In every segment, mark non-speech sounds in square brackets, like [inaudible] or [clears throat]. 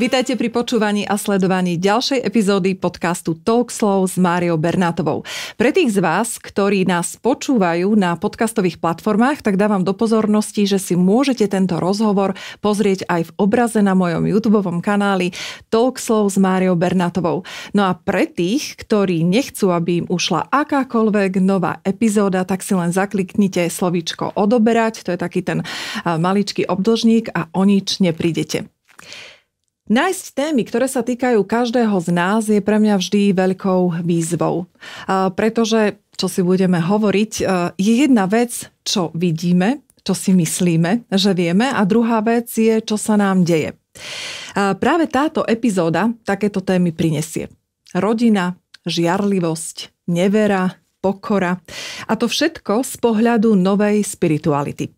Vítajte pri počúvaní a sledovaní ďalšej epizódy podcastu Slow s Máriou Bernátovou. Pre tých z vás, ktorí nás počúvajú na podcastových platformách, tak dávam do pozornosti, že si môžete tento rozhovor pozrieť aj v obraze na mojom YouTube kanáli Talkslov s Máriou Bernátovou. No a pre tých, ktorí nechcú, aby im ušla akákoľvek nová epizóda, tak si len zakliknite slovíčko odoberať, to je taký ten maličký obdlžník a o nič neprídete. Nájsť témy, ktoré sa týkajú každého z nás, je pre mňa vždy veľkou výzvou. Pretože, čo si budeme hovoriť, e, je jedna vec, čo vidíme, čo si myslíme, že vieme, a druhá vec je, čo sa nám deje. Práve táto epizóda takéto témy prinesie. Rodina, žiarlivosť, nevera, pokora. A to všetko z pohľadu novej spirituality.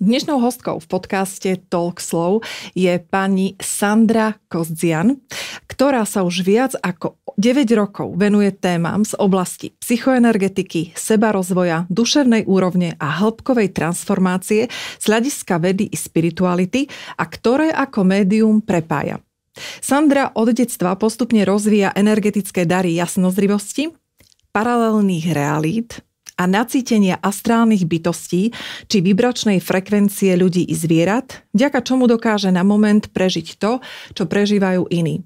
Dnešnou hostkou v podcaste Talk Slow je pani Sandra Kozdzian, ktorá sa už viac ako 9 rokov venuje témam z oblasti psychoenergetiky, sebarozvoja, duševnej úrovne a hĺbkovej transformácie z hľadiska vedy i spirituality a ktoré ako médium prepája. Sandra od detstva postupne rozvíja energetické dary jasnozrivosti, paralelných realít, a nacítenia astrálnych bytostí či vibračnej frekvencie ľudí i zvierat, vďaka čomu dokáže na moment prežiť to, čo prežívajú iní.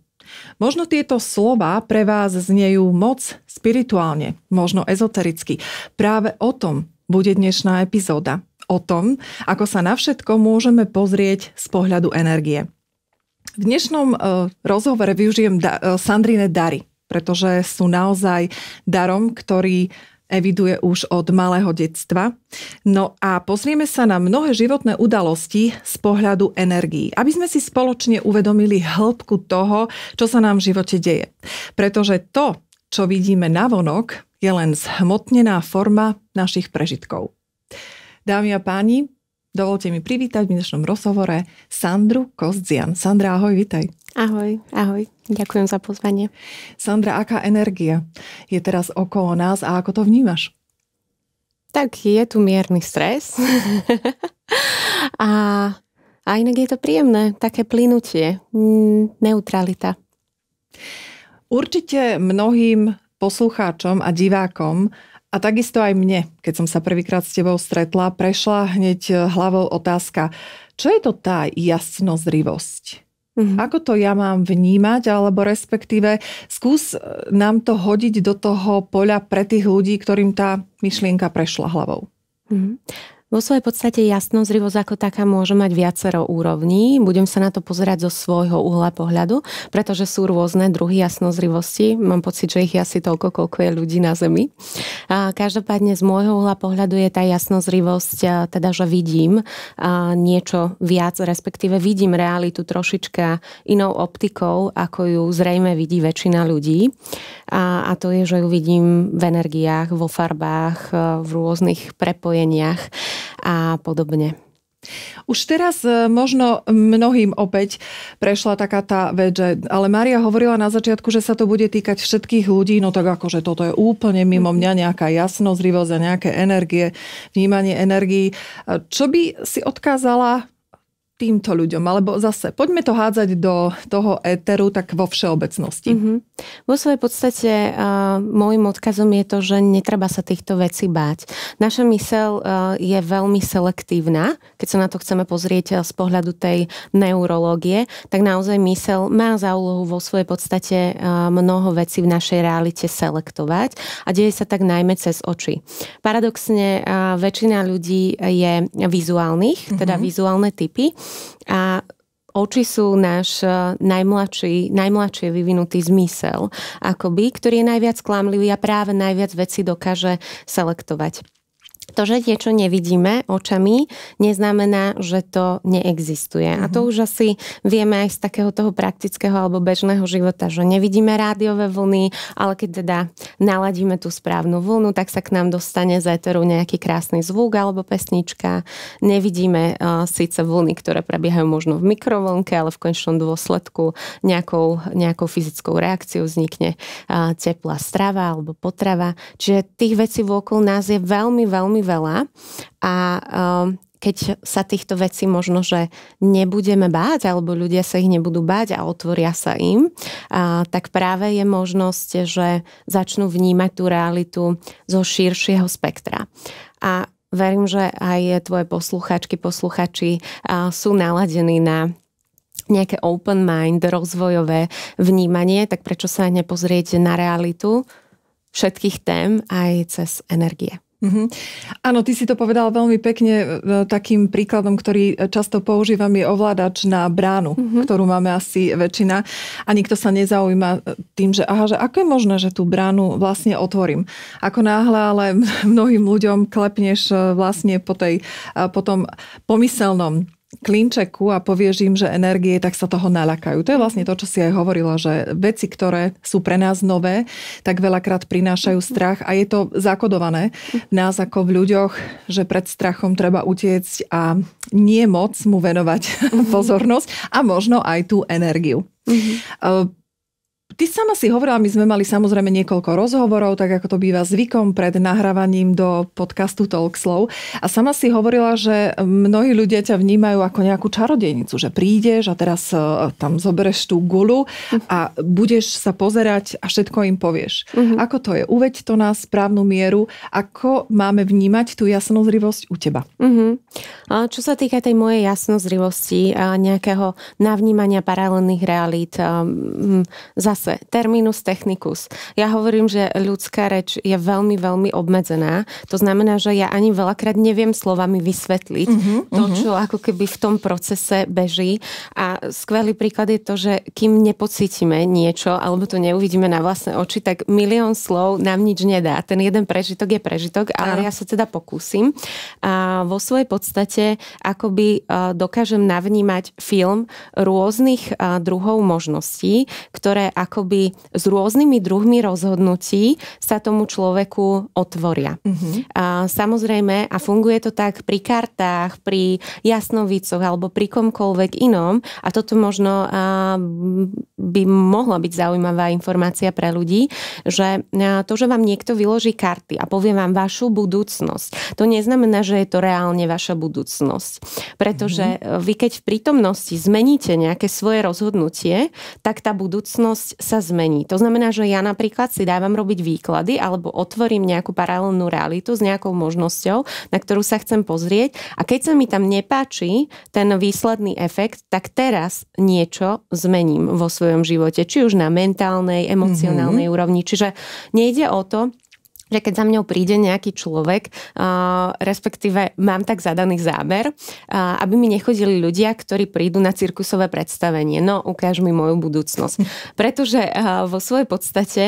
Možno tieto slova pre vás znejú moc spirituálne, možno ezotericky. Práve o tom bude dnešná epizóda. O tom, ako sa na všetko môžeme pozrieť z pohľadu energie. V dnešnom e, rozhovore využijem e, Sandrine dary, pretože sú naozaj darom, ktorý eviduje už od malého detstva. No a pozrieme sa na mnohé životné udalosti z pohľadu energií, aby sme si spoločne uvedomili hĺbku toho, čo sa nám v živote deje. Pretože to, čo vidíme na vonok, je len zhmotnená forma našich prežitkov. Dámy a páni, dovolte mi privítať v dnešnom rozhovore Sandru Kostzian. Sandra, ahoj, vitaj. Ahoj, ahoj. Ďakujem za pozvanie. Sandra, aká energia je teraz okolo nás a ako to vnímaš? Tak je tu mierny stres. [laughs] a, a inak je to príjemné, také plynutie, neutralita. Určite mnohým poslucháčom a divákom a takisto aj mne, keď som sa prvýkrát s tebou stretla, prešla hneď hlavou otázka, čo je to tá jasnozrivosť? Mm-hmm. Ako to ja mám vnímať, alebo respektíve skús e, nám to hodiť do toho poľa pre tých ľudí, ktorým tá myšlienka prešla hlavou. Mm-hmm. Vo svojej podstate jasnozrivosť ako taká môže mať viacero úrovní. Budem sa na to pozerať zo svojho uhla pohľadu, pretože sú rôzne druhy jasnozrivosti. Mám pocit, že ich je asi toľko, koľko je ľudí na Zemi. A každopádne z môjho uhla pohľadu je tá jasnozrivosť, teda že vidím niečo viac, respektíve vidím realitu trošička inou optikou, ako ju zrejme vidí väčšina ľudí. A, a to je, že ju vidím v energiách, vo farbách, v rôznych prepojeniach a podobne. Už teraz e, možno mnohým opäť prešla taká tá vec, že, ale Maria hovorila na začiatku, že sa to bude týkať všetkých ľudí, no tak akože toto je úplne mimo mňa nejaká jasnosť, rivoza, nejaké energie, vnímanie energií. E, čo by si odkázala týmto ľuďom? Alebo zase, poďme to hádzať do toho éteru tak vo všeobecnosti. Mm-hmm. Vo svojej podstate uh, môjim odkazom je to, že netreba sa týchto vecí báť. Naša mysel uh, je veľmi selektívna, keď sa na to chceme pozrieť z pohľadu tej neurológie, tak naozaj mysel má za úlohu vo svojej podstate uh, mnoho vecí v našej realite selektovať a deje sa tak najmä cez oči. Paradoxne uh, väčšina ľudí je vizuálnych, mm-hmm. teda mhm. vizuálne typy a Oči sú náš e, najmladší, najmladšie vyvinutý zmysel, akoby, ktorý je najviac klamlivý a práve najviac veci dokáže selektovať. To, že niečo nevidíme očami, neznamená, že to neexistuje. Uh-huh. A to mhm. už asi vieme aj z takého toho praktického alebo bežného života, že nevidíme rádiové vlny, ale keď teda naladíme tú správnu vlnu, tak sa k nám dostane z éteru nejaký krásny zvuk alebo pesnička. Nevidíme uh, síce vlny, ktoré prebiehajú možno v mikrovlnke, ale v končnom dôsledku nejakou, nejakou fyzickou reakciou vznikne uh, teplá strava alebo potrava. Čiže tých vecí vôkol nás je veľmi, veľmi veľa a uh, keď sa týchto vecí možno, že nebudeme báť, alebo ľudia sa ich nebudú báť a otvoria sa im, a, tak práve je možnosť, že začnú vnímať tú realitu zo širšieho spektra. A verím, že aj tvoje posluchačky, posluchači a, sú naladení na nejaké open mind, rozvojové vnímanie, tak prečo sa nepozrieť na realitu všetkých tém aj cez energie. Mm-hmm. Áno, ty si to povedal veľmi pekne. E, takým príkladom, ktorý e, často používam, je ovládač na bránu, mm-hmm. ktorú máme asi väčšina. A nikto sa nezaujíma e, tým, že, aha, že ako je možné, že tú bránu vlastne otvorím. Ako náhle, ale [laughs] mnohým ľuďom klepneš vlastne po, tej, po tom pomyselnom klinčeku a povieš im, že energie, tak sa toho nalakajú. To je vlastne to, čo si aj hovorila, že veci, ktoré sú pre nás nové, tak veľakrát prinášajú strach a je to zakodované v nás ako v ľuďoch, že pred strachom treba utiecť a nie moc mu venovať [laughs] pozornosť a možno aj tú energiu. Mm-hmm. Ty sama si hovorila, my sme mali samozrejme niekoľko rozhovorov, tak ako to býva zvykom pred nahrávaním do podcastu Talkslov. A sama si hovorila, že mnohí ľudia ťa vnímajú ako nejakú čarodejnicu, že prídeš a teraz e, tam zobereš tú gulu a budeš sa pozerať a všetko im povieš. Uh-huh. Ako to je? Uveď to na správnu mieru. Ako máme vnímať tú jasnozrivosť u teba? Uh-huh. A čo sa týka tej mojej jasnozrivosti a nejakého navnímania paralelných realít, um, zase zase terminus technicus. Ja hovorím, že ľudská reč je veľmi, veľmi obmedzená. To znamená, že ja ani veľakrát neviem slovami vysvetliť uh-huh, to, uh-huh. čo ako keby v tom procese beží. A skvelý príklad je to, že kým nepocítime niečo, alebo to neuvidíme na vlastné oči, tak milión slov nám nič nedá. Ten jeden prežitok je prežitok, ale ja sa teda pokúsim. A vo svojej podstate akoby e, dokážem navnímať film rôznych e, druhov možností, ktoré ako akoby s rôznymi druhmi rozhodnutí sa tomu človeku otvoria. Uh-huh. A, samozrejme, a funguje to tak pri kartách, pri jasnovicoch alebo pri komkoľvek inom a toto možno a, by mohla byť zaujímavá informácia pre ľudí, že a, to, že vám niekto vyloží karty a povie vám vašu budúcnosť, to neznamená, že je to reálne vaša budúcnosť. Pretože uh-huh. vy keď v prítomnosti zmeníte nejaké svoje rozhodnutie, tak tá budúcnosť sa zmení. To znamená, že ja napríklad si dávam robiť výklady alebo otvorím nejakú paralelnú realitu s nejakou možnosťou, na ktorú sa chcem pozrieť a keď sa mi tam nepáči ten výsledný efekt, tak teraz niečo zmením vo svojom živote, či už na mentálnej, emocionálnej mm-hmm. úrovni. Čiže nejde o to, že keď za mňou príde nejaký človek, uh, respektíve mám tak zadaný záber, uh, aby mi nechodili ľudia, ktorí prídu na cirkusové predstavenie. No, ukáž mi moju budúcnosť. [laughs] Pretože uh, vo svojej podstate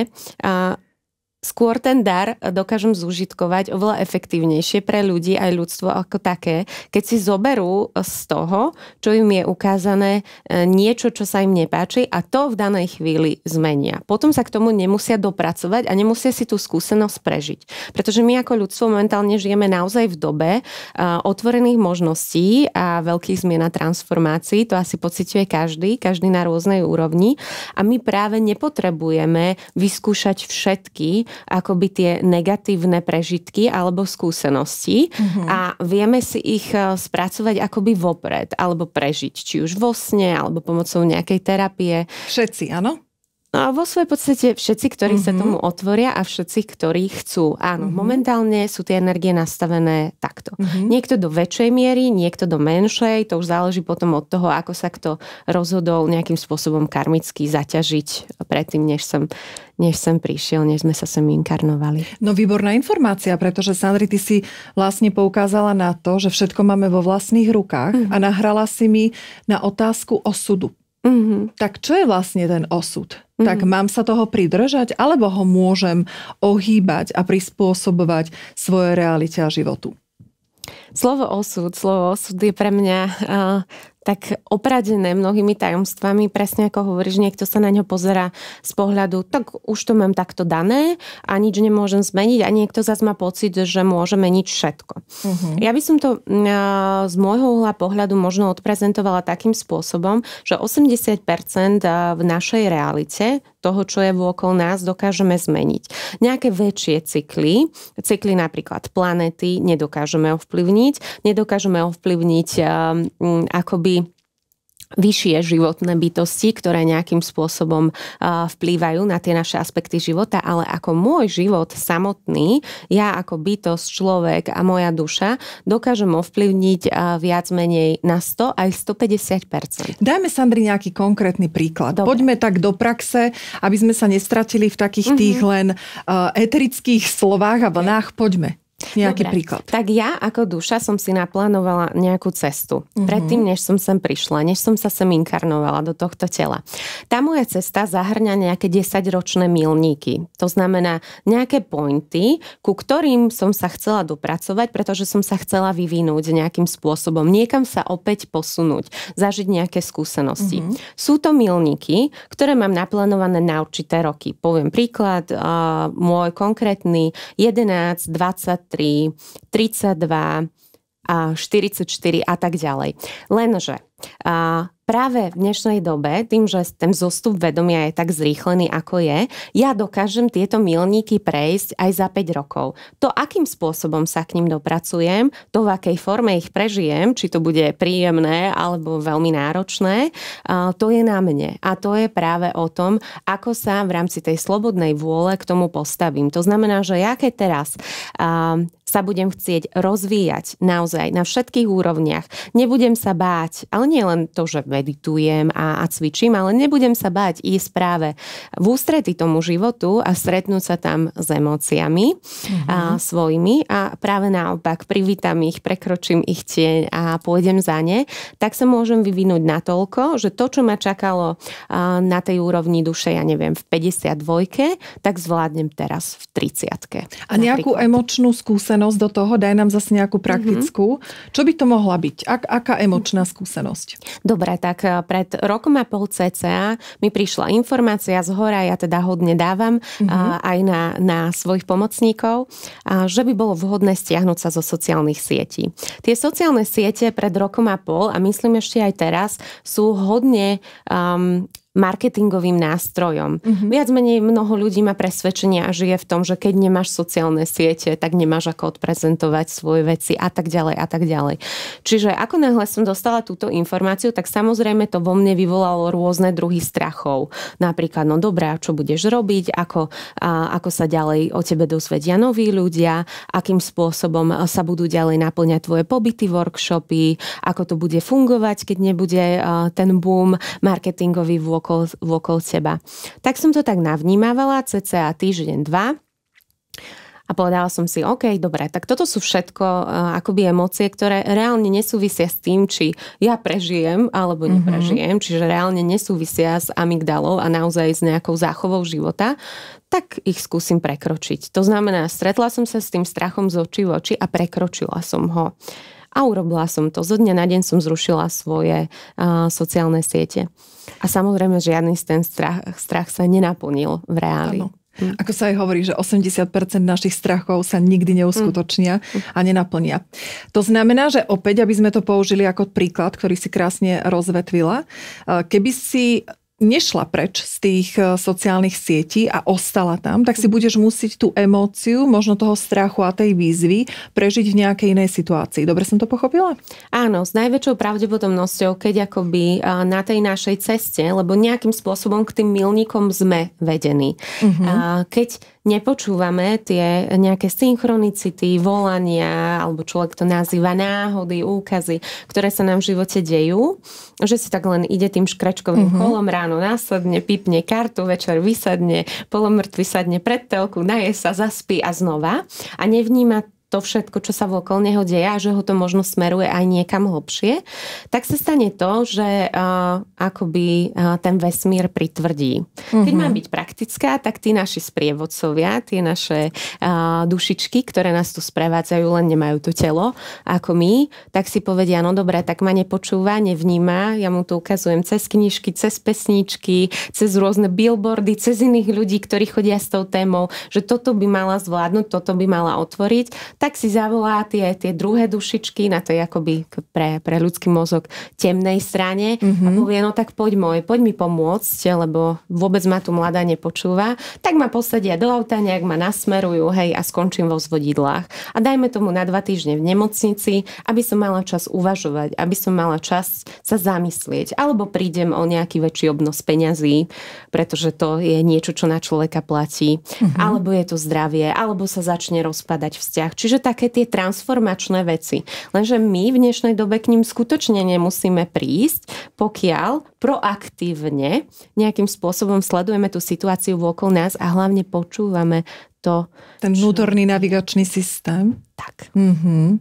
skôr ten dar dokážem zúžitkovať oveľa efektívnejšie pre ľudí aj ľudstvo ako také, keď si zoberú z toho, čo im je ukázané, e, niečo, čo sa im nepáči a to v danej chvíli zmenia. Potom sa k tomu nemusia dopracovať a nemusia si tú skúsenosť prežiť. Pretože my ako ľudstvo momentálne žijeme naozaj v dobe e, otvorených možností a veľkých zmien a transformácií. To asi pociťuje každý, každý na rôznej úrovni. A my práve nepotrebujeme vyskúšať všetky akoby tie negatívne prežitky alebo skúsenosti mm-hmm. a vieme si ich eh, spracovať akoby vopred alebo prežiť, či už vo sne alebo pomocou nejakej terapie. Všetci, áno? No a vo svojej podstate všetci, ktorí mm-hmm. sa mhm. tomu otvoria a všetci, ktorí chcú. Áno, mm-hmm. momentálne sú tie energie nastavené takto. Mm-hmm. Niekto do väčšej miery, niekto do menšej, to už záleží potom od toho, ako sa kto rozhodol nejakým spôsobom karmicky zaťažiť predtým, než som než sem prišiel, než sme sa sem inkarnovali. No výborná informácia, pretože Sandri, ty si vlastne poukázala na to, že všetko máme vo vlastných rukách mm. a nahrala si mi na otázku osudu. Mm-hmm. Tak čo je vlastne ten osud? Mm-hmm. Tak mám sa toho pridržať, alebo ho môžem ohýbať a prispôsobovať svoje realite a životu? Slovo osud, slovo osud je pre mňa uh, tak opradené mnohými tajomstvami, presne ako hovoríš, niekto sa na ňo pozera z pohľadu, tak už to mám takto dané a nič nemôžem zmeniť a niekto zase má pocit, že môže meniť všetko. Uh-huh. Ja by som to z môjho uhla pohľadu možno odprezentovala takým spôsobom, že 80% v našej realite toho, čo je vôkol nás, dokážeme zmeniť. Nejaké väčšie cykly, cykly napríklad planety, nedokážeme ovplyvniť, nedokážeme ovplyvniť um, akoby vyššie životné bytosti, ktoré nejakým spôsobom vplývajú na tie naše aspekty života, ale ako môj život samotný, ja ako bytosť, človek a moja duša, dokážem ovplyvniť viac menej na 100 aj 150 Dajme Sandri nejaký konkrétny príklad. Dobre. Poďme tak do praxe, aby sme sa nestratili v takých mm-hmm. tých len uh, eterických slovách a vlnách. Poďme. Nejaký Dobre. príklad. Tak ja ako duša som si naplánovala nejakú cestu. Mm-hmm. Predtým, než som sem prišla, než som sa sem inkarnovala do tohto tela. Tá moja cesta zahrňa nejaké 10-ročné milníky. To znamená nejaké pointy, ku ktorým som sa chcela dopracovať, pretože som sa chcela vyvinúť nejakým spôsobom. Niekam sa opäť posunúť, zažiť nejaké skúsenosti. Mm-hmm. Sú to milníky, ktoré mám naplánované na určité roky. Poviem príklad, uh, môj konkrétny 11, 20, 33, 32 a 44 a tak ďalej. Lenže a práve v dnešnej dobe, tým, že ten zostup vedomia je tak zrýchlený, ako je, ja dokážem tieto milníky prejsť aj za 5 rokov. To, akým spôsobom sa k ním dopracujem, to, v akej forme ich prežijem, či to bude príjemné alebo veľmi náročné, to je na mne. A to je práve o tom, ako sa v rámci tej slobodnej vôle k tomu postavím. To znamená, že ja keď teraz sa budem chcieť rozvíjať naozaj na všetkých úrovniach. Nebudem sa báť, ale nie len to, že meditujem a, a cvičím, ale nebudem sa báť ísť práve v ústrety tomu životu a stretnúť sa tam s emóciami mm-hmm. a, svojimi a práve naopak privítam ich, prekročím ich tieň a pôjdem za ne, tak sa môžem vyvinúť natoľko, že to, čo ma čakalo a, na tej úrovni duše, ja neviem, v 52, tak zvládnem teraz v 30. A nejakú napríklad. emočnú skúsenosť skúsenosť do toho, daj nám zase nejakú mhm. praktickú. Mm-hmm. Čo by to mohla byť? Ak, aká emočná skúsenosť? Dobre, tak eh, pred rokom a pol cca mi prišla informácia z hora, ja teda hodne dávam mm-hmm. a, eh, aj na, na svojich pomocníkov, a, eh, že by bolo vhodné stiahnuť sa zo sociálnych sietí. Tie sociálne siete pred rokom a pol a myslím ešte aj teraz sú hodne um, marketingovým nástrojom. Mm-hmm. Viac menej mnoho ľudí má presvedčenia a žije v tom, že keď nemáš sociálne siete, tak nemáš ako odprezentovať svoje veci a tak ďalej a tak ďalej. Čiže ako náhle som dostala túto informáciu, tak samozrejme to vo mne vyvolalo rôzne druhy strachov. Napríklad, no dobré, čo budeš robiť, ako, a, ako sa ďalej o tebe dozvedia noví ľudia, akým spôsobom e, sa budú ďalej naplňať tvoje pobyty, workshopy, ako to bude fungovať, keď nebude e, ten boom marketingový vôk okolo, okolo teba. Tak som to tak navnímavala, cca týždeň, dva. A povedala som si, OK, dobre, tak toto sú všetko uh, akoby emócie, ktoré reálne nesúvisia s tým, či ja prežijem alebo mhm. neprežijem, mm-hmm. čiže reálne nesúvisia s amygdalou a naozaj s nejakou záchovou života, tak ich skúsim prekročiť. To znamená, stretla som sa s tým strachom z očí v oči a prekročila som ho. Uh, a urobila som to. Zo dňa na deň som zrušila svoje uh, sociálne siete. A samozrejme, žiadny ten strach, strach sa nenaplnil v reáli. Ano. Mm. Ako sa aj hovorí, že 80% našich strachov sa nikdy neuskutočnia mm. mm. a nenaplnia. To znamená, že opäť, aby sme to použili ako príklad, ktorý si krásne rozvetvila, keby si nešla preč z tých e, sociálnych sietí a ostala tam, tak si budeš musieť tú emóciu, možno toho strachu a tej výzvy prežiť v nejakej inej situácii. Dobre som to pochopila? Áno, s najväčšou pravdepodobnosťou, keď akoby e, na tej našej ceste, lebo nejakým spôsobom k tým milníkom sme vedení. Uh-huh. keď nepočúvame tie nejaké synchronicity, volania, alebo človek to nazýva náhody, úkazy, ktoré sa nám v živote dejú, že si tak len ide tým škračkovým mm-hmm. kolom ráno, následne pipne kartu, večer vysadne, polomrtvý sadne pred telku, naje sa, zaspí a znova a nevníma to všetko, čo sa okolo neho deje a že ho to možno smeruje aj niekam hlbšie, tak sa stane to, že uh, akoby uh, ten vesmír pritvrdí. Mm-hmm. Keď mhm. mám byť praktická, tak tí naši sprievodcovia, tie naše uh, dušičky, ktoré nás tu sprevádzajú, len nemajú to telo ako my, tak si povedia, no dobre, tak ma nepočúva, nevníma, ja mu to ukazujem cez knižky, cez pesničky, cez rôzne billboardy, cez iných ľudí, ktorí chodia s tou témou, že toto by mala zvládnuť, toto by mala otvoriť tak si zavolá tie, tie druhé dušičky na tej akoby pre, pre ľudský mozog temnej strane mm-hmm. a mhm. povie, no tak poď môj, poď mi pomôcť, lebo vôbec ma tu mladá nepočúva. Tak ma posadia do auta, nejak ma nasmerujú, hej, a skončím vo zvodidlách. A dajme tomu na dva týždne v nemocnici, aby som mala čas uvažovať, aby som mala čas sa zamyslieť. Alebo prídem o nejaký väčší obnos peňazí, pretože to je niečo, čo na človeka platí. Mm-hmm. Alebo je to zdravie, alebo sa začne rozpadať vzťah. Či Čiže také tie transformačné veci. Lenže my v dnešnej dobe k ním skutočne nemusíme prísť, pokiaľ proaktívne nejakým spôsobom sledujeme tú situáciu okolo nás a hlavne počúvame to. Ten vnútorný navigačný systém. Tak. Mm-hmm.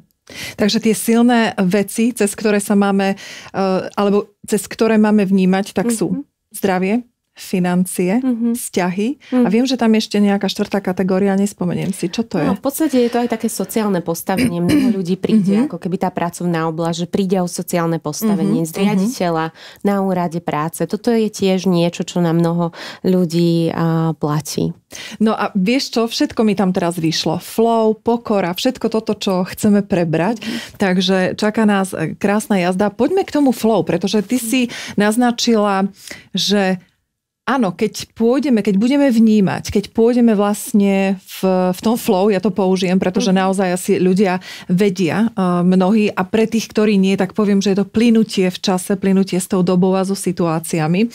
Takže tie silné veci, cez ktoré sa máme, eh, alebo cez ktoré máme vnímať, tak sú mm-hmm. zdravie, financie, mm-hmm. vzťahy mm-hmm. a mhm. viem, že tam je ešte nejaká štvrtá kategória, nespomeniem si, čo to je. No, v podstate je to aj také sociálne postavenie. Mnoho [clears throat] ľudí príde, mm-hmm. ako keby tá pracovná oblasť, že príde o sociálne postavenie mm-hmm. mm-hmm. na úrade práce. Toto je tiež niečo, čo na mnoho ľudí uh, platí. No a vieš čo, všetko mi tam teraz vyšlo. Flow, pokora, všetko toto, čo chceme prebrať. Mm-hmm. Takže čaká nás e, krásna jazda. Poďme k tomu flow, pretože ty si naznačila, že Áno, keď pôjdeme, keď budeme vnímať, keď pôjdeme vlastne v, v tom flow, ja to použijem, pretože mhm. naozaj asi ľudia vedia eh, mnohí a pre tých, ktorí nie, tak poviem, že je to plynutie v čase, plynutie s tou dobou a so situáciami.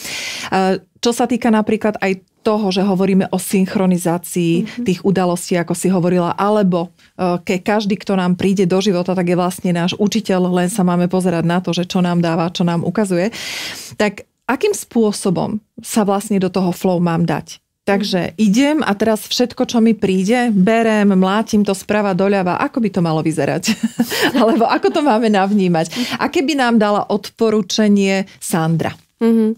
Eh, čo sa týka napríklad aj toho, že hovoríme o synchronizácii mm-hmm. tých udalostí, ako si hovorila, alebo eh, ke každý, kto nám príde do života, tak je vlastne náš učiteľ, len sa máme pozerať na to, že čo nám dáva, čo nám ukazuje. Tak akým spôsobom sa vlastne do toho flow mám dať. Takže idem a teraz všetko, čo mi príde, berem, mlátim to sprava doľava. Ako by to malo vyzerať? [laughs] Alebo ako to máme navnímať? A keby nám dala odporúčanie Sandra? Mm-hmm.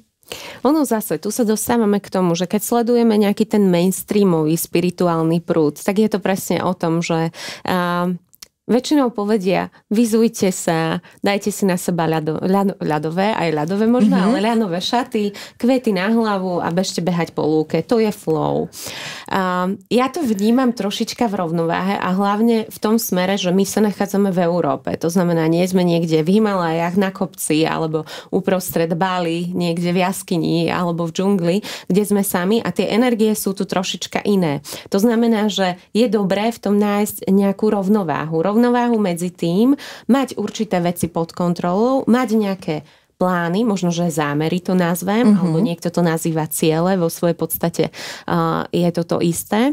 Ono zase, tu sa dostávame k tomu, že keď sledujeme nejaký ten mainstreamový spirituálny prúd, tak je to presne o tom, že uh, väčšinou povedia, vyzujte sa, dajte si na seba ľado, ľado, ľadové, aj ľadové možno, mm-hmm. ale ľadové šaty, kvety na hlavu a bežte behať po lúke. To je flow. Um, ja to vnímam trošička v rovnováhe a hlavne v tom smere, že my sa nachádzame v Európe. To znamená, nie sme niekde v Himalajach na kopci alebo uprostred Bali, niekde v jaskyni alebo v džungli, kde sme sami a tie energie sú tu trošička iné. To znamená, že je dobré v tom nájsť nejakú rovnováhu rovnováhu medzi tým, mať určité veci pod kontrolou, mať nejaké plány, možno, že zámery to nazvem, uh-huh. alebo niekto to nazýva ciele, vo svojej podstate uh, je to to isté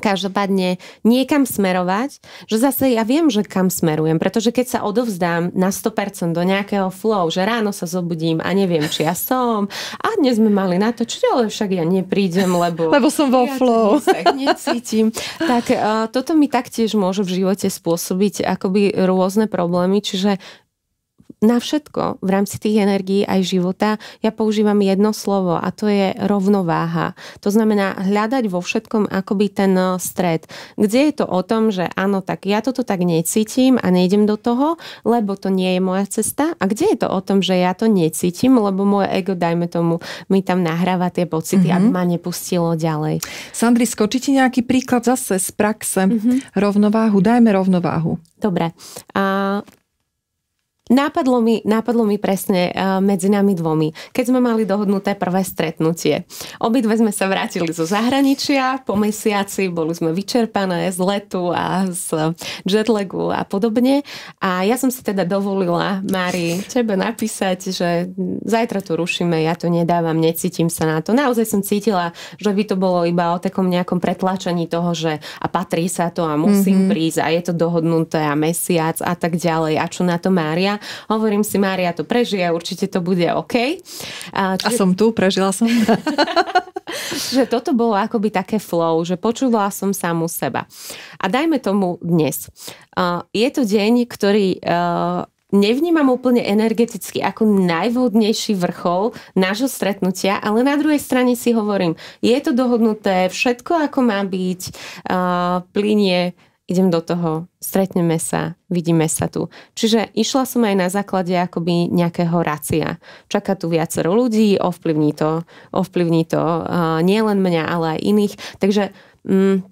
každopádne niekam smerovať, že zase ja viem, že kam smerujem, pretože keď sa odovzdám na 100% do nejakého flow, že ráno sa zobudím a neviem, či ja som a dnes sme mali čo ale však ja neprídem, lebo... [laughs] Lebo som vo ja flow. necítim. tak uh, toto mi taktiež môže v živote spôsobiť akoby rôzne problémy, čiže na všetko v rámci tých energií aj života ja používam jedno slovo a to je rovnováha. To znamená hľadať vo všetkom akoby ten eh, stred. Kde je to o tom, že áno, tak ja toto tak necítim a nejdem do toho, lebo to nie je moja cesta. A kde je to o tom, že ja to necítim, lebo moje ego, dajme tomu, mi tam nahráva tie pocity, mm-hmm. aby mhm. ma nepustilo ďalej. Sandri, skočí ti nejaký príklad zase z praxe. Mm-hmm. Rovnováhu, dajme rovnováhu. Dobre. A Nápadlo mi, nápadlo mi presne e, medzi nami dvomi, keď sme mali dohodnuté prvé stretnutie. Obidve sme sa vrátili zo zahraničia, po mesiaci boli sme vyčerpané z letu a z jetlagu a podobne. A ja som si teda dovolila, Mári, tebe napísať, že zajtra tu rušíme, ja to nedávam, necítim sa na to. Naozaj som cítila, že by to bolo iba o takom nejakom pretlačení toho, že a patrí sa to a musím mm-hmm. prísť a je to dohodnuté a mesiac a tak ďalej. A čo na to Mária? Hovorím si, Mária to prežije, určite to bude OK. A, čiže... A som tu, prežila som. [laughs] že toto bolo akoby také flow, že počúvala som samu seba. A dajme tomu dnes. Uh, je to deň, ktorý uh, nevnímam úplne energeticky ako najvhodnejší vrchol nášho stretnutia, ale na druhej strane si hovorím, je to dohodnuté, všetko ako má byť, uh, plinie idem do toho, stretneme sa, vidíme sa tu. Čiže išla som aj na základe akoby nejakého racia. Čaká tu viacero ľudí, ovplyvní to, ovplyvní to uh, nielen mňa, ale aj iných. Takže um,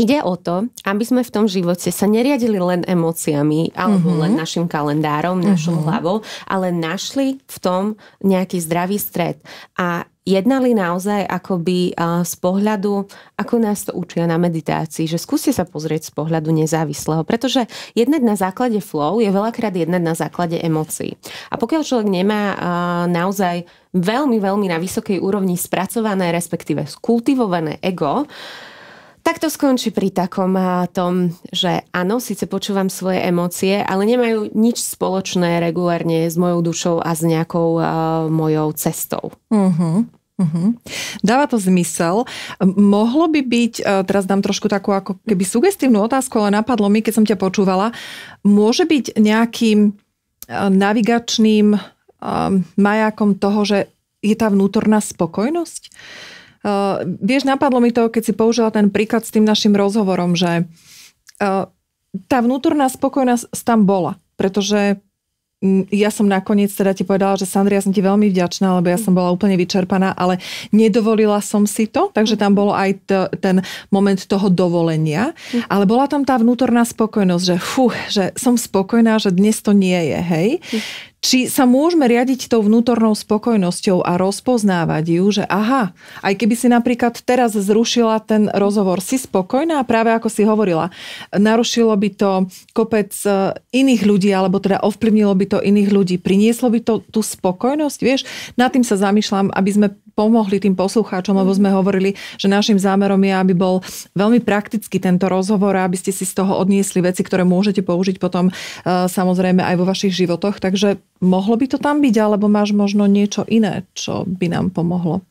ide o to, aby sme v tom živote sa neriadili len emóciami alebo mm-hmm. len našim kalendárom, našou mm-hmm. hlavou, ale našli v tom nejaký zdravý stred. A jednali naozaj akoby z pohľadu, ako nás to učia na meditácii, že skúste sa pozrieť z pohľadu nezávislého, pretože jednať na základe flow je veľakrát jednať na základe emócií. A pokiaľ človek nemá naozaj veľmi, veľmi na vysokej úrovni spracované, respektíve skultivované ego, tak to skončí pri takom tom, že áno, síce počúvam svoje emócie, ale nemajú nič spoločné regulárne s mojou dušou a s nejakou uh, mojou cestou. Mm-hmm. Uh-huh. Dáva to zmysel. Mohlo by byť, e, teraz dám trošku takú ako keby sugestívnu otázku, ale napadlo mi, keď som ťa počúvala, môže byť nejakým e, navigačným e, majakom toho, že je tá vnútorná spokojnosť? vieš, napadlo mi to, keď si použila ten príklad s tým našim rozhovorom, že tá vnútorná spokojnosť tam bola, pretože ja som nakoniec teda ti povedala, že Sandria, som ti veľmi vďačná, lebo ja som bola úplne vyčerpaná, ale nedovolila som si to, takže tam bolo aj t- ten moment toho dovolenia, mhm. ale bola tam tá vnútorná spokojnosť, že fuh, že som spokojná, že dnes to nie je, hej. Mhm. Či sa môžeme riadiť tou vnútornou spokojnosťou a rozpoznávať ju, že aha, aj keby si napríklad teraz zrušila ten rozhovor, si spokojná, práve ako si hovorila, narušilo by to kopec e, iných ľudí, alebo teda ovplyvnilo by to iných ľudí, prinieslo by to tú spokojnosť, vieš, nad tým sa zamýšľam, aby sme pomohli tým poslucháčom, lebo mhm. sme hovorili, že našim zámerom je, aby bol veľmi praktický tento rozhovor a aby ste si z toho odniesli veci, ktoré môžete použiť potom e, samozrejme aj vo vašich životoch. Takže mohlo by to tam byť, alebo máš možno niečo iné, čo by nám pomohlo?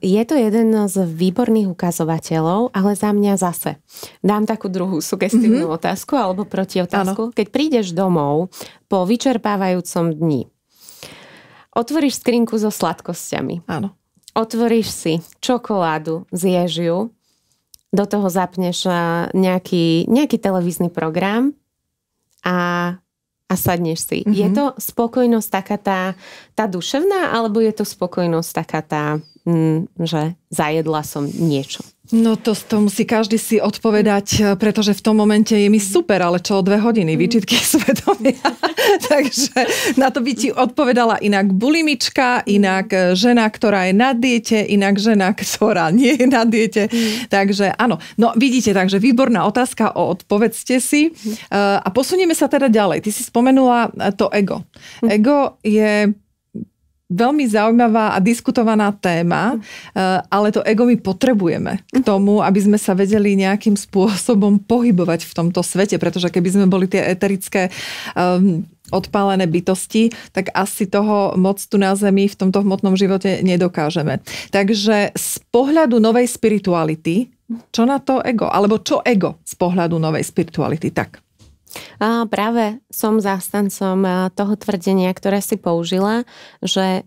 Je to jeden z výborných ukazovateľov, ale za mňa zase. Dám takú druhú sugestívnu mm-hmm. otázku alebo proti otázku. Ano. Keď prídeš domov po vyčerpávajúcom dni, otvoríš skrinku so sladkosťami. Áno otvoríš si čokoládu, zješ ju, do toho zapneš nejaký, nejaký televízny program a, a sadneš si. Mm-hmm. Je mhm. to spokojnosť taká tá, tá duševná, alebo je to spokojnosť taká tá, m, mm, že zajedla som niečo? No to, to musí každý si odpovedať, pretože v tom momente je mi super, ale čo o dve hodiny, mm. výčitky [laughs] svedomia. Takže na to by ti odpovedala inak bulimička, mm. inak e, žena, ktorá je na diete, inak žena, [laughs] ktorá nie je na diete. Mm. Takže áno, no vidíte, takže výborná otázka, o odpovedzte si. Mm. E, a posunieme sa teda ďalej. Ty si spomenula e, to ego. Ego je veľmi zaujímavá a diskutovaná téma, mhm. eh, ale to ego my potrebujeme k tomu, aby sme sa vedeli nejakým spôsobom pohybovať v tomto svete, pretože keby sme boli tie eterické um, odpálené bytosti, tak asi toho moc tu na Zemi v tomto hmotnom živote nedokážeme. Takže z pohľadu novej spirituality, čo na to ego? Alebo čo ego z pohľadu novej spirituality? Tak. Práve som zástancom toho tvrdenia, ktoré si použila, že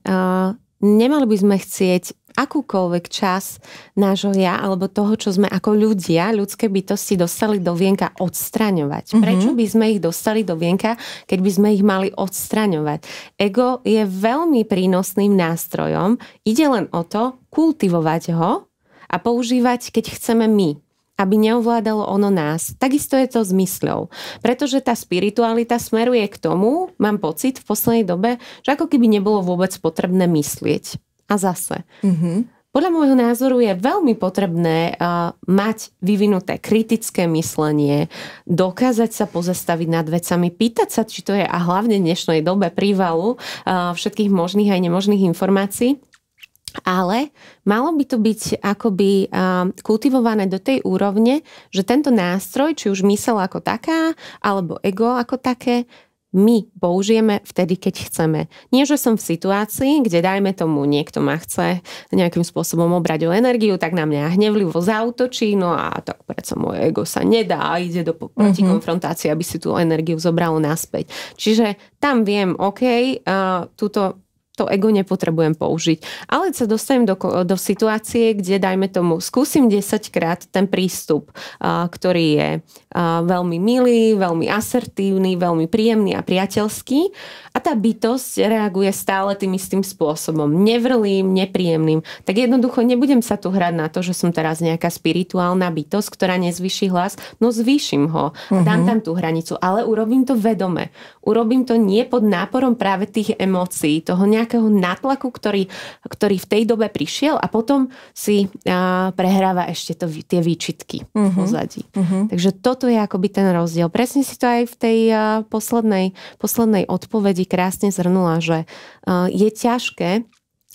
nemali by sme chcieť akúkoľvek čas nášho ja alebo toho, čo sme ako ľudia, ľudské bytosti dostali do vienka odstraňovať. Mm-hmm. Prečo by sme ich dostali do vienka, keď by sme ich mali odstraňovať? Ego je veľmi prínosným nástrojom. Ide len o to kultivovať ho a používať, keď chceme my aby neovládalo ono nás. Takisto je to s mysľou. Pretože tá spiritualita smeruje k tomu, mám pocit v poslednej dobe, že ako keby nebolo vôbec potrebné myslieť. A zase. Mm-hmm. Podľa môjho názoru je veľmi potrebné uh, mať vyvinuté kritické myslenie, dokázať sa pozastaviť nad vecami, pýtať sa, či to je a hlavne v dnešnej dobe prívalu uh, všetkých možných aj nemožných informácií ale malo by to byť akoby um, kultivované do tej úrovne, že tento nástroj, či už mysel ako taká, alebo ego ako také, my použijeme vtedy, keď chceme. Nie, že som v situácii, kde dajme tomu niekto ma chce nejakým spôsobom obrať o energiu, tak na mňa hnevlivo zautočí, no a tak predsa moje ego sa nedá a ide do mhm. konfrontácie, aby si tú energiu zobralo naspäť. Čiže tam viem, OK, uh, túto to ego nepotrebujem použiť. Ale sa dostanem do, do situácie, kde, dajme tomu, skúsim 10 krát ten prístup, ktorý je veľmi milý, veľmi asertívny, veľmi príjemný a priateľský a tá bytosť reaguje stále tým istým spôsobom. Nevrlým, nepríjemným. Tak jednoducho nebudem sa tu hrať na to, že som teraz nejaká spirituálna bytosť, ktorá nezvyší hlas, no zvýšim ho. Uh-huh. Dám mhm. tam tú hranicu, ale urobím to vedome. Urobím to nie pod náporom práve tých emócií, toho nejak nejakého natlaku, ktorý, ktorý v tej dobe prišiel a potom si a, prehráva ešte to, tie výčitky uh-huh. v mhm. pozadí. Uh-huh. Takže toto je akoby ten rozdiel. Presne si to aj v tej a, poslednej, poslednej odpovedi krásne zhrnula, že a, je ťažké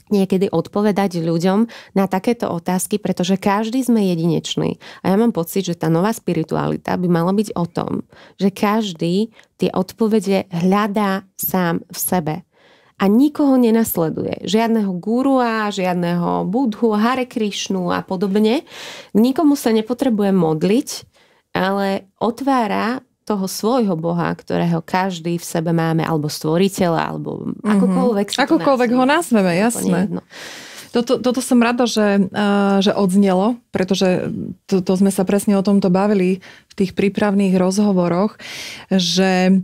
niekedy odpovedať ľuďom na takéto otázky, pretože každý sme jedinečný. A ja mám pocit, že tá nová spiritualita by mala byť o tom, že každý tie odpovede hľadá sám v sebe a nikoho nenasleduje. Žiadneho gurua, žiadneho budhu, Hare Krishnu a podobne. Nikomu sa nepotrebuje modliť, ale otvára toho svojho Boha, ktorého každý v sebe máme, alebo stvoriteľa, alebo mm-hmm. akokoľvek. Akokoľvek ho nazveme, jasné. No. Toto, toto som rada, že, eh, že odznelo, pretože to, to sme sa presne o tomto bavili v tých prípravných rozhovoroch, že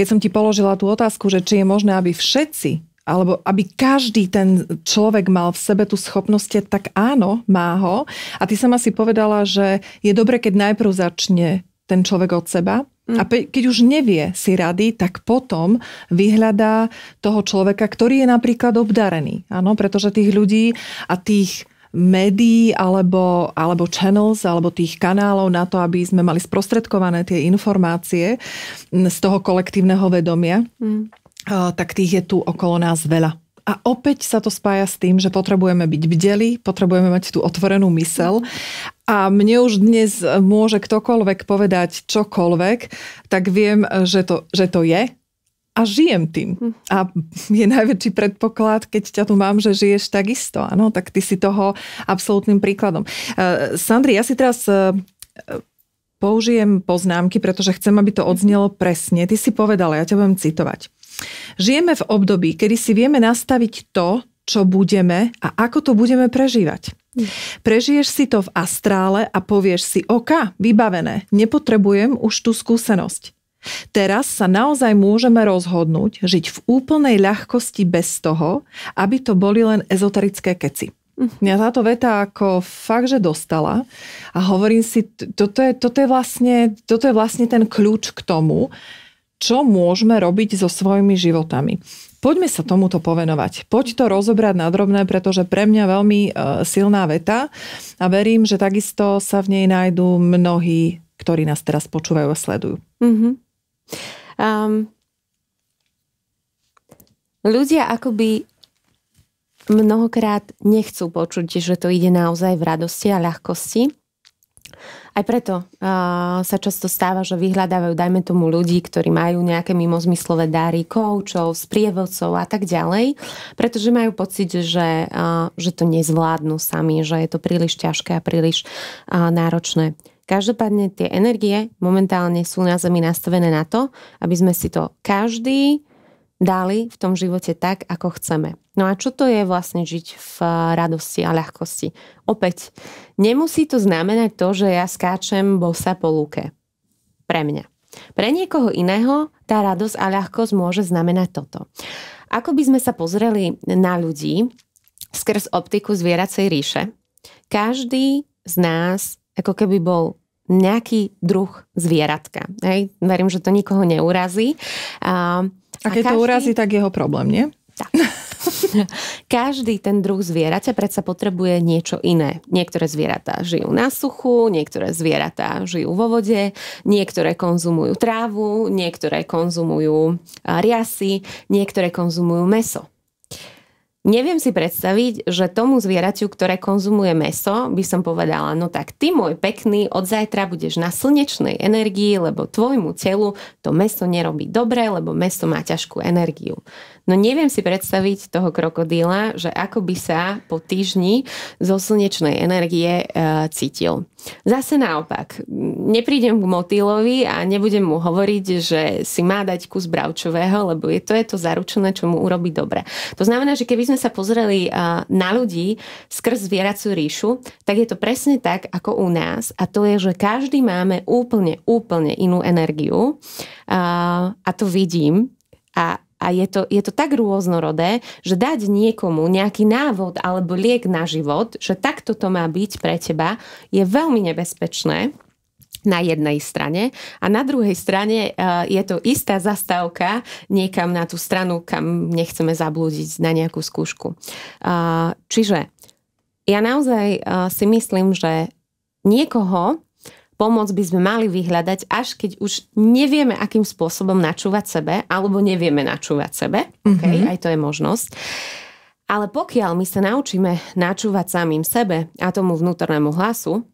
keď som ti položila tú otázku, že či je možné, aby všetci alebo aby každý ten človek mal v sebe tú schopnosť, tak áno, má ho. A ty sama si povedala, že je dobre, keď najprv začne ten človek od seba. Mm. A keď už nevie si rady, tak potom vyhľadá toho človeka, ktorý je napríklad obdarený. Áno, pretože tých ľudí a tých médií alebo, alebo channels, alebo tých kanálov na to, aby sme mali sprostredkované tie informácie z toho kolektívneho vedomia, mm. tak tých je tu okolo nás veľa. A opäť sa to spája s tým, že potrebujeme byť bdeli, potrebujeme mať tú otvorenú mysel. A mne už dnes môže ktokoľvek povedať čokoľvek, tak viem, že to, že to je, a žijem tým. Hm. A je najväčší predpoklad, keď ťa tu mám, že žiješ takisto. Áno, tak ty si toho absolútnym príkladom. Uh, Sandri, ja si teraz uh, použijem poznámky, pretože chcem, aby to odznelo mhm. presne. Ty si povedala, ja ťa budem citovať. Žijeme v období, kedy si vieme nastaviť to, čo budeme a ako to budeme prežívať. Hm. Prežiješ si to v astrále a povieš si, OK, vybavené, nepotrebujem už tú skúsenosť. Teraz sa naozaj môžeme rozhodnúť žiť v úplnej ľahkosti bez toho, aby to boli len ezoterické keci. Mhm. Mňa táto veta ako fakt, že dostala a hovorím si, toto je, toto je, vlastne, toto je vlastne ten kľúč k tomu, čo môžeme robiť so svojimi životami. Poďme sa tomuto povenovať. Poď to rozobrať na drobné, pretože pre mňa veľmi e, silná veta a verím, že takisto sa v nej nájdú mnohí, ktorí nás teraz počúvajú a sledujú. Mm-hmm. Um, ľudia akoby mnohokrát nechcú počuť, že to ide naozaj v radosti a ľahkosti. Aj preto uh, sa často stáva, že vyhľadávajú, dajme tomu, ľudí, ktorí majú nejaké mimozmyslové dary, koučov, sprievodcov a tak ďalej, pretože majú pocit, že, uh, že to nezvládnu sami, že je to príliš ťažké a príliš uh, náročné. Každopádne tie energie momentálne sú na Zemi nastavené na to, aby sme si to každý dali v tom živote tak, ako chceme. No a čo to je vlastne žiť v eh, radosti a ľahkosti? Opäť, nemusí to znamenať to, že ja skáčem bosa po lúke. Pre mňa. Pre niekoho iného tá radosť a ľahkosť môže znamenať toto. Ako by sme sa pozreli na ľudí skrz optiku zvieracej ríše, každý z nás ako keby bol nejaký druh zvieratka. Hej? Verím, že to nikoho neurazí. A, a keď každý... to urazí, tak jeho problém, nie? Tak. [laughs] Každý ten druh zvieraťa predsa potrebuje niečo iné. Niektoré zvieratá žijú na suchu, niektoré zvieratá žijú vo vode, niektoré konzumujú trávu, niektoré konzumujú riasy, niektoré konzumujú meso. Neviem si predstaviť, že tomu zvieraťu, ktoré konzumuje meso, by som povedala, no tak ty môj pekný, od zajtra budeš na slnečnej energii, lebo tvojmu telu to meso nerobí dobre, lebo meso má ťažkú energiu. No neviem si predstaviť toho krokodíla, že ako by sa po týždni zo slnečnej energie e, cítil. Zase naopak, neprídem k motýlovi a nebudem mu hovoriť, že si má dať kus bravčového, lebo je to, je to zaručené, čo mu urobí dobre. To znamená, že keby sme sa pozreli e, na ľudí skrz zvieracú ríšu, tak je to presne tak, ako u nás a to je, že každý máme úplne, úplne inú energiu e, a to vidím a a je to, je to tak rôznorodé, že dať niekomu nejaký návod alebo liek na život, že takto to má byť pre teba, je veľmi nebezpečné na jednej strane a na druhej strane e, je to istá zastávka niekam na tú stranu, kam nechceme zablúdiť na nejakú skúšku. E, čiže ja naozaj e, si myslím, že niekoho pomoc by sme mali vyhľadať, až keď už nevieme, akým spôsobom načúvať sebe, alebo nevieme načúvať sebe. Mm-hmm. Okay, mhm. aj to je možnosť. Ale pokiaľ my sa naučíme načúvať samým sebe a tomu vnútornému hlasu,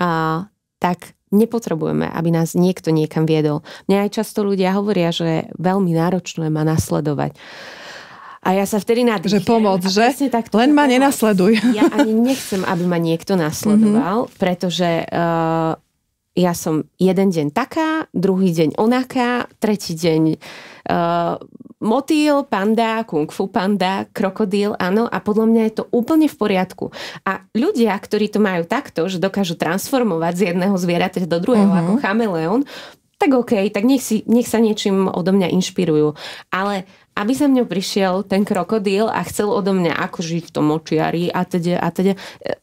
a, tak nepotrebujeme, aby nás niekto niekam viedol. Mňa aj často ľudia hovoria, že veľmi náročné ma nasledovať. A ja sa vtedy nadýchnem. Že pomoc, že? Tak, Len ma nenasleduj. Ja ani nechcem, aby ma niekto nasledoval, mm-hmm. pretože uh, ja som jeden deň taká, druhý deň onaká, tretí deň uh, motýl, panda, kung fu panda, krokodíl, áno, a podľa mňa je to úplne v poriadku. A ľudia, ktorí to majú takto, že dokážu transformovať z jedného zvieratá do druhého uh-huh. ako chameleón, tak OK, tak nech, si, nech sa niečím odo mňa inšpirujú. Ale aby za mňou prišiel ten krokodíl a chcel odo mňa ako žiť v tom močiari a teda a teda, e,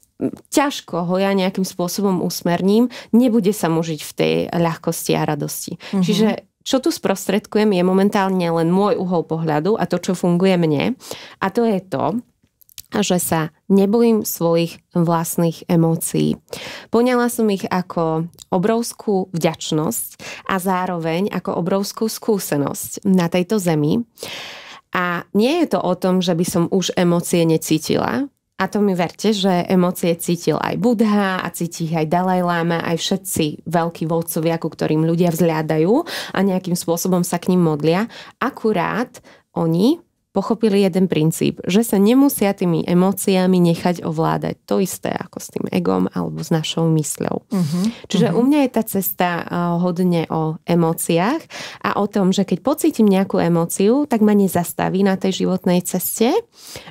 ťažko ho ja nejakým spôsobom usmerním, nebude sa mu žiť v tej ľahkosti a radosti. Mm-hmm. Čiže čo tu sprostredkujem je momentálne len môj uhol pohľadu a to, čo funguje mne. A to je to, že sa nebojím svojich vlastných emócií. Poňala som ich ako obrovskú vďačnosť a zároveň ako obrovskú skúsenosť na tejto zemi. A nie je to o tom, že by som už emócie necítila, a to mi verte, že emócie cítil aj Budha a cíti ich aj Dalaj Lama, aj všetci veľkí vodcovia, ku ktorým ľudia vzliadajú a nejakým spôsobom sa k ním modlia. Akurát oni pochopili jeden princíp, že sa nemusia tými emóciami nechať ovládať. To isté ako s tým egom alebo s našou mysľou. Uh-huh. Čiže uh-huh. u mňa je tá cesta eh, hodne o emóciách a o tom, že keď pocítim nejakú emóciu, tak ma nezastaví na tej životnej ceste,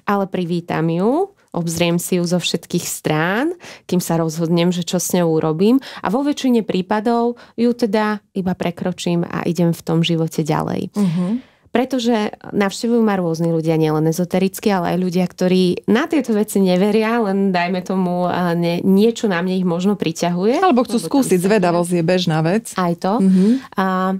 ale privítam ju, obzriem si ju zo všetkých strán, kým sa rozhodnem, že čo s ňou urobím a vo väčšine prípadov ju teda iba prekročím a idem v tom živote ďalej. Mm-hmm. Pretože navštevujú ma rôzni ľudia, nielen ezoterickí, ale aj ľudia, ktorí na tieto veci neveria, len dajme tomu ne, niečo na mne ich možno priťahuje. Alebo chcú skúsiť, zvedavosť je bežná vec. Aj to. Mm-hmm. A,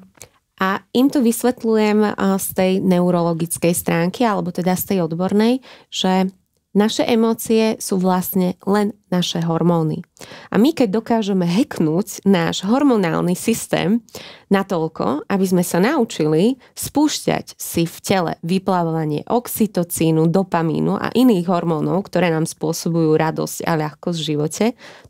a im to vysvetľujem z tej neurologickej stránky, alebo teda z tej odbornej, že naše emócie sú vlastne len naše hormóny. A my keď dokážeme heknúť náš hormonálny systém na toľko, aby sme sa naučili spúšťať si v tele vyplávanie oxytocínu, dopamínu a iných hormónov, ktoré nám spôsobujú radosť a ľahkosť v živote,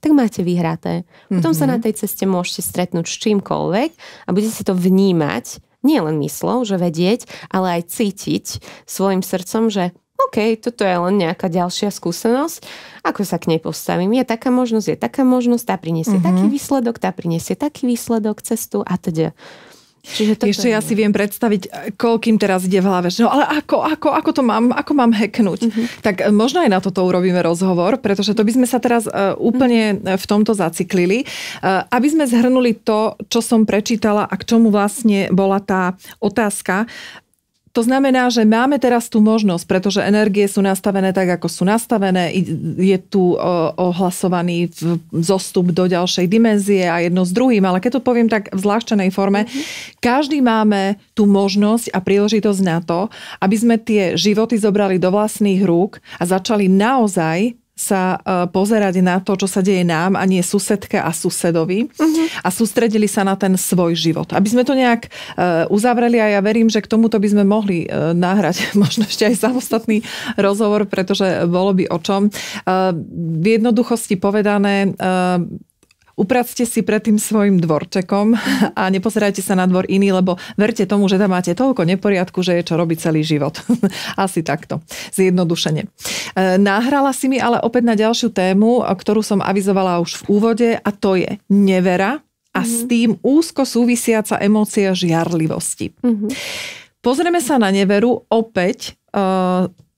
tak máte vyhraté. Potom mm-hmm. sa mhm. na tej ceste môžete stretnúť s čímkoľvek a budete si to vnímať nielen myslou, že vedieť, ale aj cítiť svojim srdcom, že OK, toto je len nejaká ďalšia skúsenosť, ako sa k nej postavím. Je taká možnosť, je taká možnosť, tá priniesie mm-hmm. taký výsledok, tá priniesie taký výsledok, cestu a teda. Čiže toto Ešte je... ja si viem predstaviť, e, koľkým teraz ide v hlave, že no ale ako, ako, ako to mám, ako mám hacknúť. Mm-hmm. Tak e, možno aj na toto urobíme rozhovor, pretože to by sme sa teraz uh, úplne mm-hmm. v tomto zaciklili. Uh, aby sme zhrnuli to, čo som prečítala a k čomu vlastne bola tá otázka, uh, to znamená, že máme teraz tú možnosť, pretože energie sú nastavené tak, ako sú nastavené. Je tu ohlasovaný zostup do ďalšej dimenzie a jedno s druhým, ale keď to poviem tak v zľahčenej forme, mm-hmm. každý máme tú možnosť a príležitosť na to, aby sme tie životy zobrali do vlastných rúk a začali naozaj sa e, pozerať na to, čo sa deje nám a nie susedke a susedovi uh-huh. a sústredili sa na ten svoj život. Aby sme to nejak e, uzavreli a ja verím, že k tomuto by sme mohli e, nahrať [laughs] možno ešte aj samostatný rozhovor, pretože bolo by o čom. V jednoduchosti povedané Upravte si pred tým svojim dvorčekom a nepozerajte sa na dvor iný, lebo verte tomu, že tam máte toľko neporiadku, že je čo robiť celý život. [laughs] Asi takto. Zjednodušene. E, nahrala si mi ale opäť na ďalšiu tému, ktorú som avizovala už v úvode a to je nevera a mm-hmm. s mhm. tým úzko súvisiaca emócia žiarlivosti. Mm-hmm. Pozrieme sa na neveru opäť e,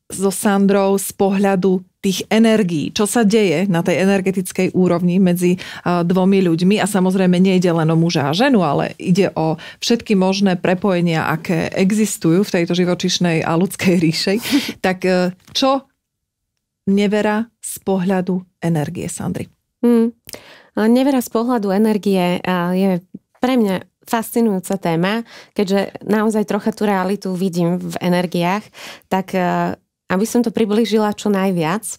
so Sandrou z pohľadu tých energií, čo sa deje na tej energetickej úrovni medzi dvomi ľuďmi a samozrejme nejde len o muža a ženu, ale ide o všetky možné prepojenia, aké existujú v tejto živočišnej a ľudskej [laughs] ríši. Tak e, čo nevera z pohľadu energie, Sandry? Hmm. Nevera z pohľadu energie je pre mňa fascinujúca téma, keďže naozaj trocha tú realitu vidím v energiách, tak e, aby som to približila čo najviac,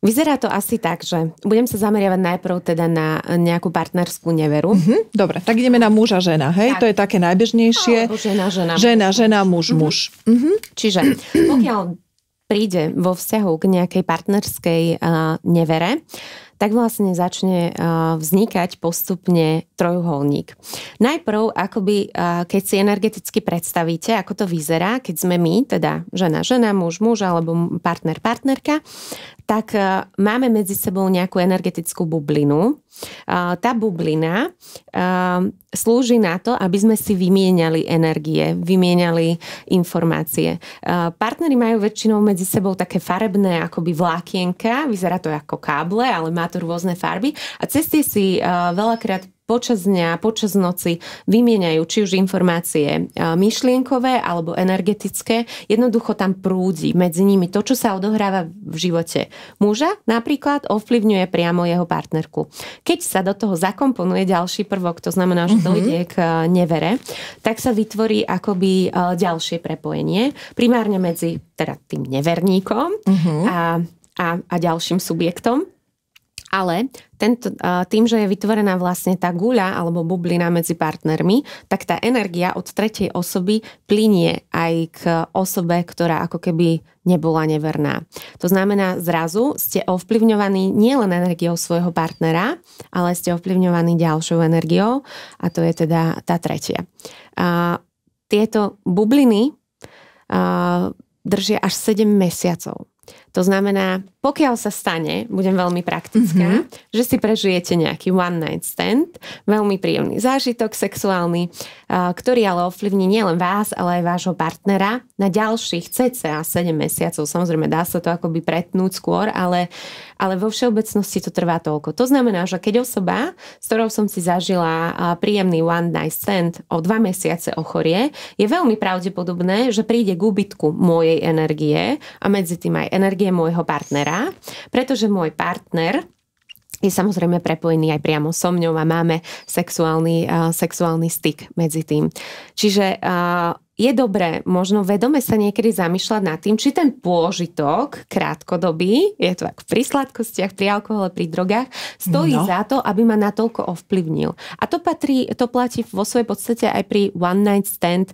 Vyzerá to asi tak, že budem sa zameriavať najprv teda na nejakú partnerskú neveru. Mm-hmm, dobre, tak ideme na muža, žena, hej? Tak. To je také najbežnejšie. Alebo žena, žena. Žena, žena, muž, mm-hmm. muž. Mm-hmm. Čiže pokiaľ príde vo vzťahu k nejakej partnerskej uh, nevere, uh, tak vlastne začne eh, vznikať postupne trojuholník. Najprv, akoby, eh, keď si energeticky predstavíte, ako to vyzerá, keď sme my, teda žena, žena, muž, muž alebo partner, partnerka, tak eh, máme medzi sebou nejakú energetickú bublinu. Tá bublina slúži na to, aby sme si vymieniali energie, vymieniali informácie. Partnery majú väčšinou medzi sebou také farebné akoby vlákienka, vyzerá to ako káble, ale má to rôzne farby a cez tie si eh, veľakrát počas dňa, počas noci vymieňajú či už informácie eh, myšlienkové alebo energetické. Jednoducho tam prúdi medzi nimi to, čo sa odohráva v živote muža, napríklad ovplyvňuje priamo jeho partnerku. Keď sa do toho zakomponuje ďalší prvok, to znamená, že to mhm. ide k eh, nevere, tak sa vytvorí akoby ďalšie prepojenie, primárne medzi teda tým neverníkom mhm. a, a, a ďalším subjektom. Ale tento, tým, že je vytvorená vlastne tá guľa alebo bublina medzi partnermi, tak tá energia od tretej osoby plinie aj k osobe, ktorá ako keby nebola neverná. To znamená, zrazu ste ovplyvňovaní nielen energiou svojho partnera, ale ste ovplyvňovaní ďalšou energiou a to je teda tá tretia. A tieto bubliny a, držia až 7 mesiacov. To znamená, pokiaľ sa stane, budem veľmi praktická, mm-hmm. že si prežijete nejaký one night stand, veľmi príjemný zážitok sexuálny, ktorý ale ovplyvní nielen vás, ale aj vášho partnera na ďalších cca 7 mesiacov. Samozrejme, dá sa to akoby pretnúť skôr, ale, ale vo všeobecnosti to trvá toľko. To znamená, že keď osoba, s ktorou som si zažila príjemný one night stand o 2 mesiace ochorie, je veľmi pravdepodobné, že príde k úbytku mojej energie a medzi tým aj energie energie môjho partnera, pretože môj partner je samozrejme prepojený aj priamo so mňou a máme sexuálny, uh, sexuálny styk medzi tým. Čiže uh, je dobré možno vedome sa niekedy zamýšľať nad tým, či ten pôžitok krátkodobý, je to ako pri sladkostiach, pri alkohole, pri drogách, stojí no. za to, aby ma natoľko ovplyvnil. A to, patrí, to platí vo svojej podstate aj pri one night stand,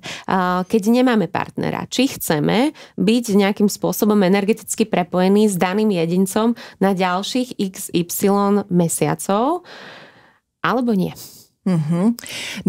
keď nemáme partnera. Či chceme byť nejakým spôsobom energeticky prepojený s daným jedincom na ďalších XY mesiacov, alebo nie. Mm-hmm.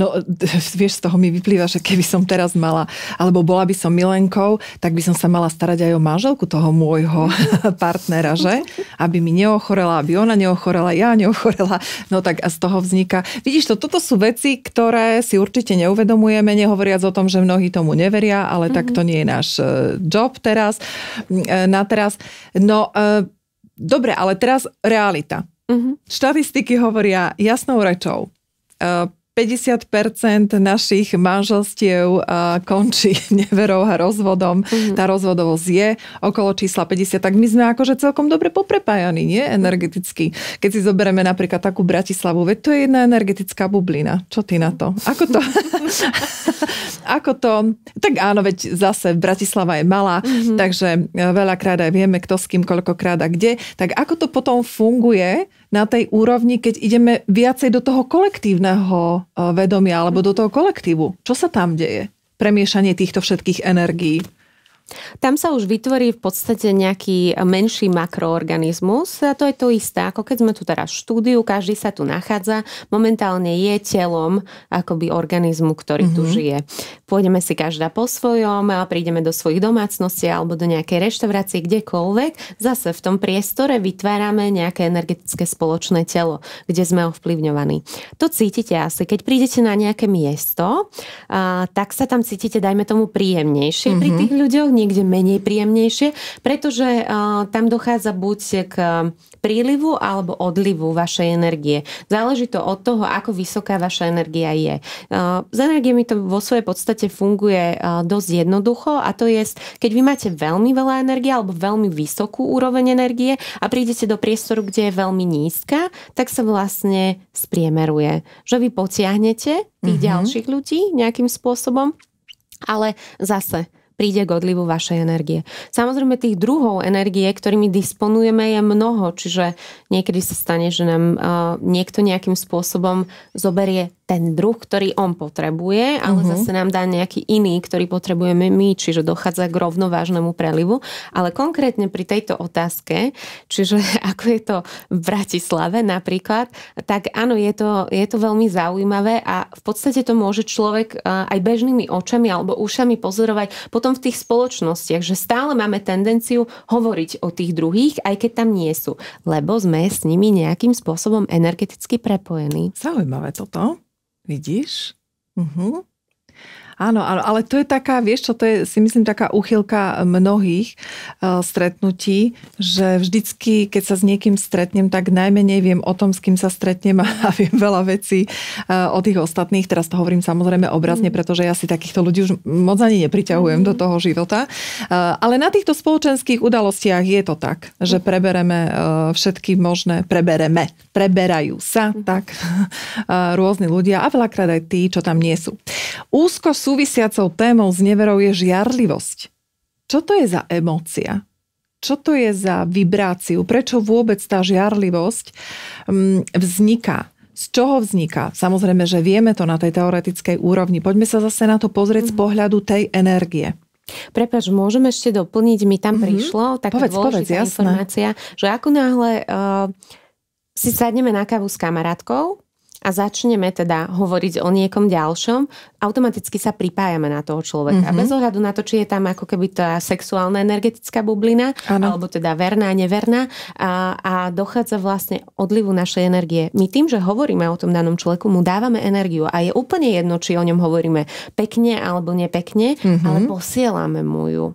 No, [laughs] vieš, z toho mi vyplýva, že keby som teraz mala, alebo bola by som milenkou, tak by som sa mala starať aj o manželku toho môjho mhm. [laughs] partnera, že? Aby mi neochorela, aby ona neochorela, ja neochorela. No tak a z toho vzniká... Vidíš to, toto sú veci, ktoré si určite neuvedomujeme, nehovoriac o tom, že mnohí tomu neveria, ale mm-hmm. tak mhm. to nie je náš e, job teraz, mm, e, na teraz. No, e, dobre, ale teraz realita. Mm-hmm. Štatistiky hovoria jasnou rečou 50% eh, našich manželstiev eh, končí [laughs] neverou a rozvodom. Mm-hmm. Tá rozvodovosť je okolo čísla 50, tak my sme akože celkom dobre poprepájani, nie? Energeticky. Keď si zoberieme napríklad takú Bratislavu, veď to je jedna energetická bublina. Čo ty na to? Ako to? [laughs] ako to? Tak áno, veď zase Bratislava je malá, mm-hmm. takže eh, veľakrát aj vieme, kto s kým, koľkokrát a kde. Tak ako to potom funguje, na tej úrovni, keď ideme viacej do toho kolektívneho e, vedomia alebo do toho kolektívu. Čo sa tam deje? Premiešanie týchto všetkých energií. Tam sa už vytvorí v podstate nejaký menší makroorganizmus. A to je to isté, ako keď sme tu teraz v štúdiu, každý sa tu nachádza, momentálne je telom akoby organizmu, ktorý mm-hmm. tu mhm. žije. Pôjdeme si každá po svojom, a prídeme do svojich domácností alebo do nejakej reštaurácie, kdekoľvek. Zase v tom priestore vytvárame nejaké energetické spoločné telo, kde sme ovplyvňovaní. To cítite asi. Keď prídete na nejaké miesto, a, tak sa tam cítite, dajme tomu, príjemnejšie mm-hmm. pri mhm. tých ľuďoch, niekde menej príjemnejšie, pretože eh, tam dochádza buď k prílivu alebo odlivu vašej energie. Záleží to od toho, ako vysoká vaša energia je. Eh, s energiami to vo svojej podstate funguje eh, dosť jednoducho a to je, keď vy máte veľmi veľa energie alebo veľmi vysokú úroveň energie a prídete do priestoru, kde je veľmi nízka, tak sa vlastne spriemeruje. Že vy potiahnete tých mm-hmm. ďalších ľudí nejakým spôsobom ale zase, príde k odlivu vašej energie. Samozrejme tých druhov energie, ktorými disponujeme, je mnoho, čiže niekedy sa stane, že nám uh, niekto nejakým spôsobom zoberie ten druh, ktorý on potrebuje, ale uh-huh. zase nám dá nejaký iný, ktorý potrebujeme my, čiže dochádza k rovnovážnemu prelivu. Ale konkrétne pri tejto otázke, čiže [laughs] ako je to v Bratislave napríklad, tak áno, je to, je to veľmi zaujímavé a v podstate to môže človek uh, aj bežnými očami alebo ušami pozorovať. Potom potom v tých spoločnostiach, že stále máme tendenciu hovoriť o tých druhých, aj keď tam nie sú, lebo sme s nimi nejakým spôsobom energeticky prepojení. Zaujímavé toto. Vidíš? Uh-huh. Áno, áno, ale to je taká, vieš čo, to je si myslím taká uchylka mnohých uh, stretnutí, že vždycky, keď sa s niekým stretnem, tak najmenej viem o tom, s kým sa stretnem [laughs] a viem veľa vecí uh, o tých ostatných. Teraz to hovorím samozrejme obrazne, mm. pretože ja si takýchto ľudí už moc ani nepriťahujem mm do toho života. Uh, ale na týchto spoločenských udalostiach je to tak, že mm. prebereme uh, všetky možné, prebereme, preberajú sa, mm tak, uh, [laughs] rôzni ľudia a veľakrát aj tí, čo tam nie sú. Úzko súvisiacou témou s neverou je žiarlivosť. Čo to je za emócia? Čo to je za vibráciu? Prečo vôbec tá žiarlivosť mm, vzniká? Z čoho vzniká? Samozrejme, že vieme to na tej teoretickej úrovni. Poďme sa zase na to pozrieť mm-hmm. z mhm. pohľadu tej energie. Prepač, môžem ešte doplniť, mi tam mm-hmm. prišlo taká povedz, dôležitá povedz, informácia, jasné. že ako náhle uh, si sadneme na kávu s kamarátkou, a začneme teda hovoriť o niekom ďalšom, automaticky sa pripájame na toho človeka. Mm-hmm. Bez ohľadu na to, či je tam ako keby tá sexuálna energetická bublina, ano. alebo teda verná, neverná a, a dochádza vlastne odlivu našej energie. My tým, že hovoríme o tom danom človeku, mu dávame energiu a je úplne jedno, či o ňom hovoríme pekne alebo nepekne, mm-hmm. ale posielame mu ju.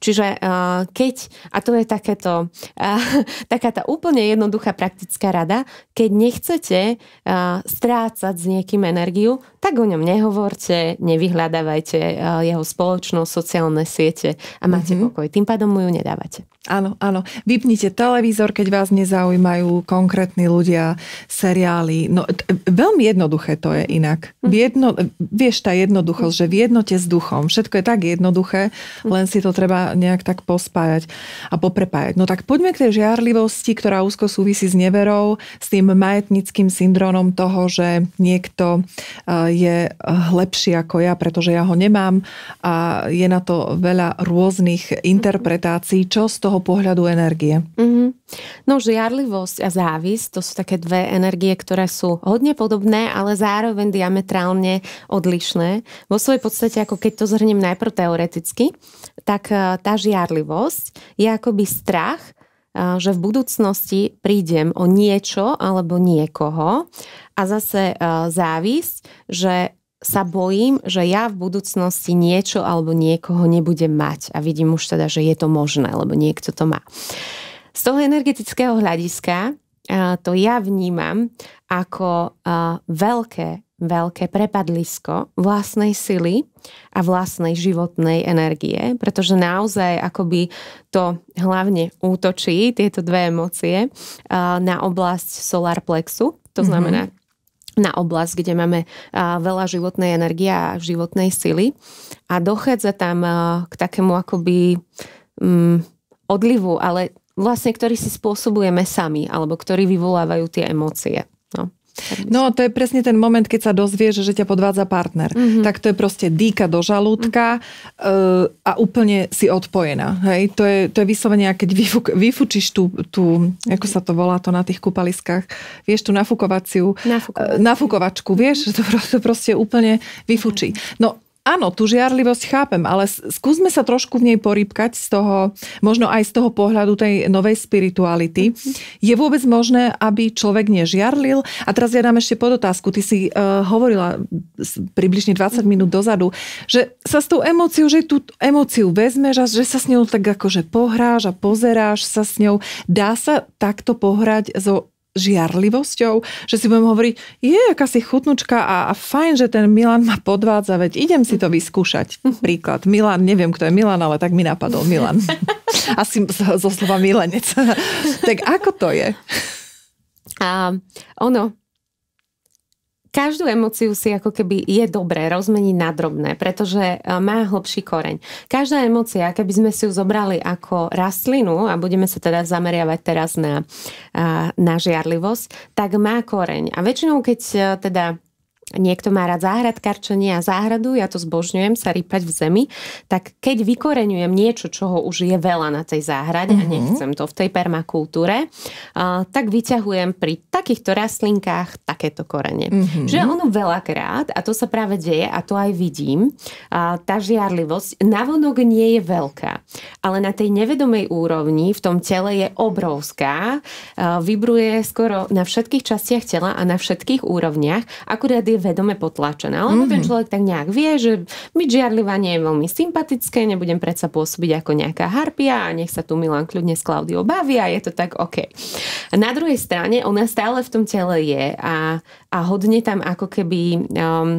Čiže uh, keď, a to je takéto, uh, [laughs] taká tá úplne jednoduchá praktická rada, keď nechcete uh, strácať s niekým energiu, tak o ňom nehovorte, nevyhľadávajte eh, jeho spoločnosť, sociálne siete a máte mm-hmm. pokoj. Tým pádom mu ju nedávate. Áno, áno. Vypnite televízor, keď vás nezaujímajú konkrétni ľudia, seriály. No, t- e, veľmi jednoduché to je inak. Hm. V jedno, e, vieš, tá jednoduchosť, že v jednote s duchom. Všetko je tak jednoduché, hm. len si to treba nejak tak pospájať a poprepájať. No tak poďme k tej žiarlivosti, ktorá úzko súvisí s neverou, s tým majetnickým syndromom toho, že niekto e, je lepší ako ja, pretože ja ho nemám a je na to veľa rôznych hm. interpretácií, čo z toho toho pohľadu energie. Mm-hmm. No žiarlivosť a závisť to sú také dve energie, ktoré sú hodne podobné, ale zároveň diametrálne odlišné. Vo svojej podstate, ako keď to zhrnem najprv teoreticky, tak e, tá žiarlivosť je akoby strach, e, že v budúcnosti prídem o niečo alebo niekoho a zase e, závisť, že sa bojím, že ja v budúcnosti niečo alebo niekoho nebudem mať a vidím už teda, že je to možné, lebo niekto to má. Z toho energetického hľadiska to ja vnímam ako veľké, veľké prepadlisko vlastnej sily a vlastnej životnej energie, pretože naozaj akoby to hlavne útočí, tieto dve emócie, na oblasť solar plexu, to mhm. znamená mm-hmm na oblasť, kde máme veľa životnej energie a životnej sily. A dochádza tam k takému akoby um, odlivu, ale vlastne ktorý si spôsobujeme sami, alebo ktorý vyvolávajú tie emócie. No to je presne ten moment, keď sa dozvieš, že ťa podvádza partner. Mm-hmm. Tak to je proste dýka do žalúdka mm-hmm. a úplne si odpojená. Hej? To, je, to je vyslovene, keď vyfuk, vyfučíš tú, tú, ako sa to volá to na tých kúpaliskách, vieš, tú nafukovaciu, eh, nafukovačku, vieš, to, to proste úplne vyfučí. Mhm. No Áno, tú žiarlivosť chápem, ale skúsme sa trošku v nej porýpkať z toho, možno aj z toho pohľadu tej novej spirituality. Mhm. Je vôbec možné, aby človek nežiarlil? A teraz ja dám ešte podotázku. Ty si uh, hovorila približne 20 minút dozadu, že sa s tou emóciou, že tú emóciu vezmeš a že sa s ňou tak akože pohráš a pozeráš sa s ňou. Dá sa takto pohrať so žiarlivosťou, že si budem hovoriť, je, aká si chutnučka a, a fajn, že ten Milan ma podvádza, veď idem si to vyskúšať. Príklad, Milan, neviem, kto je Milan, ale tak mi napadol Milan. [laughs] Asi zo slova Milanec. tak ako to je? A ono, každú emóciu si ako keby je dobré rozmeniť na drobné, pretože e, má hlbší koreň. Každá emócia, keby sme si ju zobrali ako rastlinu a budeme sa teda zameriavať teraz na, na žiarlivosť, tak má koreň. A väčšinou, keď e, teda niekto má rád záhradkarčenie a záhradu, ja to zbožňujem sa rypať v zemi, tak keď vykoreňujem niečo, čoho už je veľa na tej záhrade mm-hmm. a mhm. nechcem to v tej permakultúre, tak vyťahujem pri takýchto rastlinkách takéto korene. Mm-hmm. Že ono veľakrát, a to sa práve deje a to aj vidím, tá žiarlivosť navonok nie je veľká, ale na tej nevedomej úrovni v tom tele je obrovská, vybruje skoro na všetkých častiach tela a na všetkých úrovniach, akurát je vedome potlačené. ale mm-hmm. ten mhm. človek tak nejak vie, že byť žiarlivá nie je veľmi sympatické, nebudem predsa pôsobiť ako nejaká harpia a nech sa tu Milan kľudne s Klaudiou baví a je to tak OK. A na druhej strane ona stále v tom tele je a, a hodne tam ako keby... Um,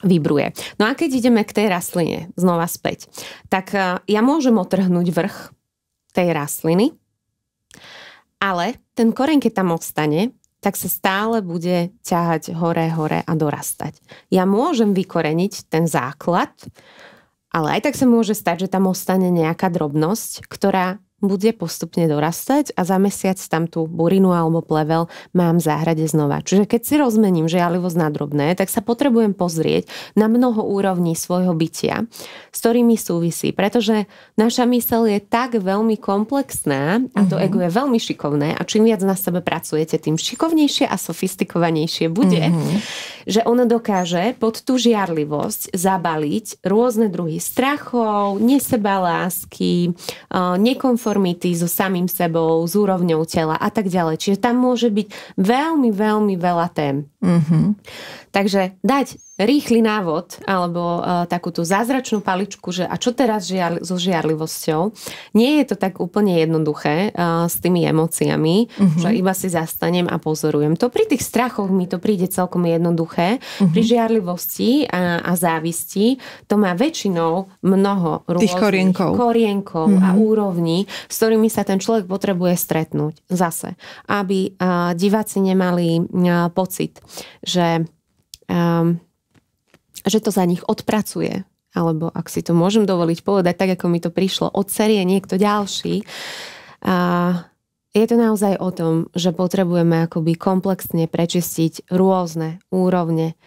vybruje. No a keď ideme k tej rastline, znova späť, tak uh, ja môžem otrhnúť vrch tej rastliny, ale ten koreň, keď tam ostane, tak sa stále bude ťahať hore, hore a dorastať. Ja môžem vykoreniť ten základ, ale aj tak sa môže stať, že tam ostane nejaká drobnosť, ktorá bude postupne dorastať a za mesiac tam tú burinu alebo plevel mám v záhrade znova. Čiže keď si rozmením žialivosť na drobné, tak sa potrebujem pozrieť na mnoho úrovní svojho bytia, s ktorými súvisí, pretože naša mysel je tak veľmi komplexná a to mhm. ego je veľmi šikovné a čím viac na sebe pracujete, tým šikovnejšie a sofistikovanejšie bude, mm-hmm. že ono dokáže pod tú žiarlivosť zabaliť rôzne druhy strachov, nesebalásky, eh, nekomfortu konformity so samým sebou, s úrovňou tela a tak ďalej. Čiže tam môže byť veľmi, veľmi veľa tém. Mm-hmm. Takže dať rýchly návod alebo uh, e, takú tú zázračnú paličku, že a čo teraz žiar, so žiarlivosťou. Nie je to tak úplne jednoduché uh, s tými emóciami, uh-huh. že iba si zastanem a pozorujem. To pri tých strachoch mi to príde celkom jednoduché. Uh-huh. Pri žiarlivosti a, a závisti to má väčšinou mnoho rôznych korienkov, korienkov uh-huh. a mhm. úrovní, s ktorými sa ten človek potrebuje stretnúť zase, aby uh, diváci nemali uh, pocit, že um, že to za nich odpracuje alebo ak si to môžem dovoliť povedať, tak ako mi to prišlo od série niekto ďalší. A je to naozaj o tom, že potrebujeme akoby komplexne prečistiť rôzne úrovne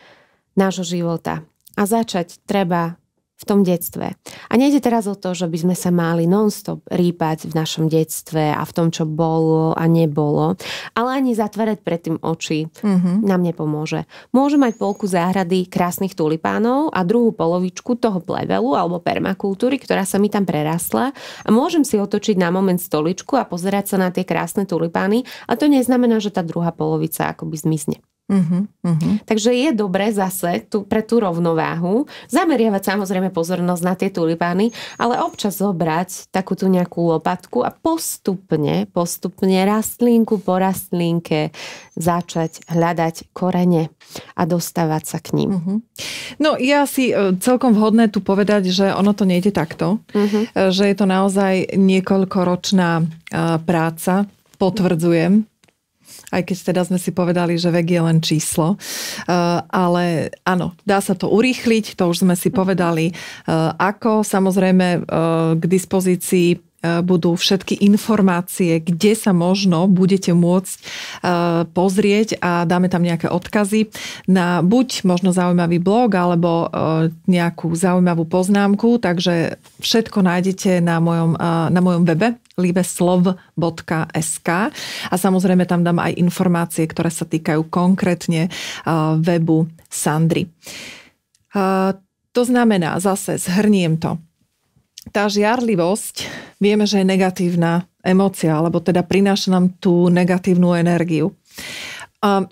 nášho života. A začať treba v tom detstve. A nejde teraz o to, že by sme sa mali non-stop rýpať v našom detstve a v tom, čo bolo a nebolo, ale ani zatvárať pred tým oči mm-hmm. nám nepomôže. Môže mať polku záhrady krásnych tulipánov a druhú polovičku toho plevelu alebo permakultúry, ktorá sa mi tam prerastla a môžem si otočiť na moment stoličku a pozerať sa na tie krásne tulipány a to neznamená, že tá druhá polovica akoby zmizne. Uh-huh, uh-huh. Takže je dobre zase tu, pre tú rovnováhu zameriavať samozrejme pozornosť na tie tulipány, ale občas zobrať takú tú nejakú lopatku a postupne, postupne rastlinku po rastlinke začať hľadať korene a dostávať sa k ním. Uh-huh. No ja si e, celkom vhodné tu povedať, že ono to nejde takto, uh-huh. že je to naozaj niekoľkoročná e, práca, potvrdzujem aj keď teda sme si povedali, že vek je len číslo. Uh, ale áno, dá sa to urýchliť, to už sme si mhm. povedali. Uh, ako samozrejme uh, k dispozícii E, budú všetky informácie, kde sa možno budete môcť e, pozrieť a dáme tam nejaké odkazy na buď možno zaujímavý blog alebo e, nejakú zaujímavú poznámku, takže všetko nájdete na mojom, na mojom webe libeslov.sk a samozrejme tam dám aj informácie, ktoré sa týkajú konkrétne webu Sandry. To znamená, zase zhrniem to tá žiarlivosť, vieme, že je negatívna emócia, alebo teda prináša nám tú negatívnu energiu.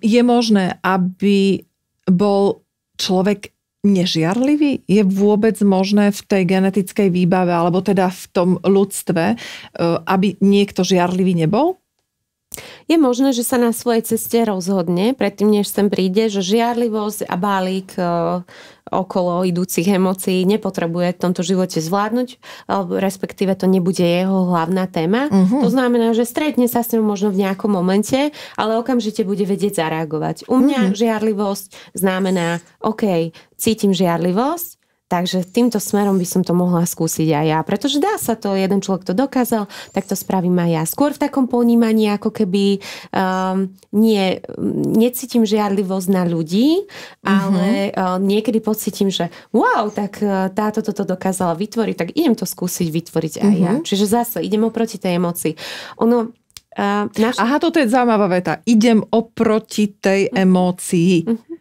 je možné, aby bol človek nežiarlivý? Je vôbec možné v tej genetickej výbave, alebo teda v tom ľudstve, e, aby niekto žiarlivý nebol? je možné, že sa na svojej ceste rozhodne, predtým než sem príde, že žiarlivosť a balík e, okolo idúcich emócií nepotrebuje v tomto živote zvládnuť, e, respektíve to nebude jeho hlavná téma. Uh-huh. To znamená, že stretne sa s ňou možno v nejakom momente, ale okamžite bude vedieť zareagovať. U mňa uh-huh. žiarlivosť znamená, OK, cítim žiarlivosť, Takže týmto smerom by som to mohla skúsiť aj ja, pretože dá sa to, jeden človek to dokázal, tak to spravím aj ja. Skôr v takom ponímaní, ako keby um, nie, necítim žiadlivosť na ľudí, ale mm-hmm. uh, niekedy pocítim, že wow, tak uh, táto toto dokázala vytvoriť, tak idem to skúsiť vytvoriť aj mm-hmm. ja. Mhm. Čiže zase idem oproti tej emocii. Ono, Uh, naš... Aha, toto je zaujímavá veta. Idem oproti tej mhm. emócii. Uh-huh. Mhm.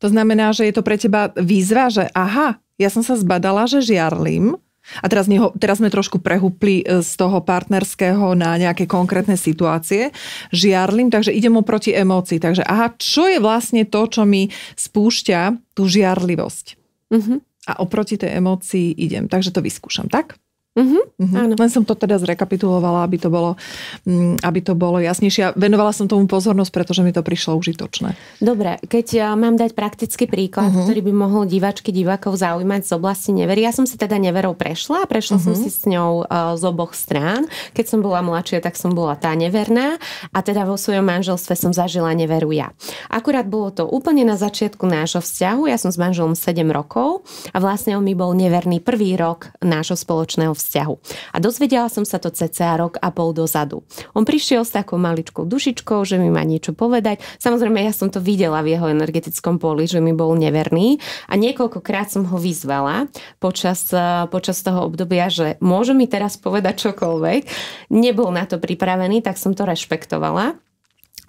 To znamená, že je to pre teba výzva, že aha, ja som sa zbadala, že žiarlim. A teraz, neho, teraz sme trošku prehúpli e, z toho partnerského na nejaké konkrétne situácie. Žiarlim, takže idem oproti emócii. Takže aha, čo je vlastne to, čo mi spúšťa tú žiarlivosť? Uh-huh. A oproti tej emócii idem. Takže to vyskúšam, tak? Uh-huh, Áno. Len som to teda zrekapitulovala, aby to bolo, mm, aby to bolo jasnejšie. Venovala som tomu pozornosť, pretože mi to prišlo užitočné. Dobre, keď mám dať praktický príklad, uh-huh. ktorý by mohol divačky, divákov zaujímať z oblasti nevery. Ja som si teda neverou prešla, a prešla uh-huh. som si s ňou uh, z oboch strán. Keď som bola mladšia, tak som bola tá neverná a teda vo svojom manželstve som zažila neveru ja. Akurát bolo to úplne na začiatku nášho vzťahu. Ja som s manželom 7 rokov a vlastne on mi bol neverný prvý rok nášho spoločného vzťahu vzťahu. A dozvedela som sa to cca rok a pol dozadu. On prišiel s takou maličkou dušičkou, že mi má niečo povedať. Samozrejme, ja som to videla v jeho energetickom poli, že mi bol neverný a niekoľkokrát som ho vyzvala počas, eh, počas toho obdobia, že môže mi teraz povedať čokoľvek. Nebol na to pripravený, tak som to rešpektovala.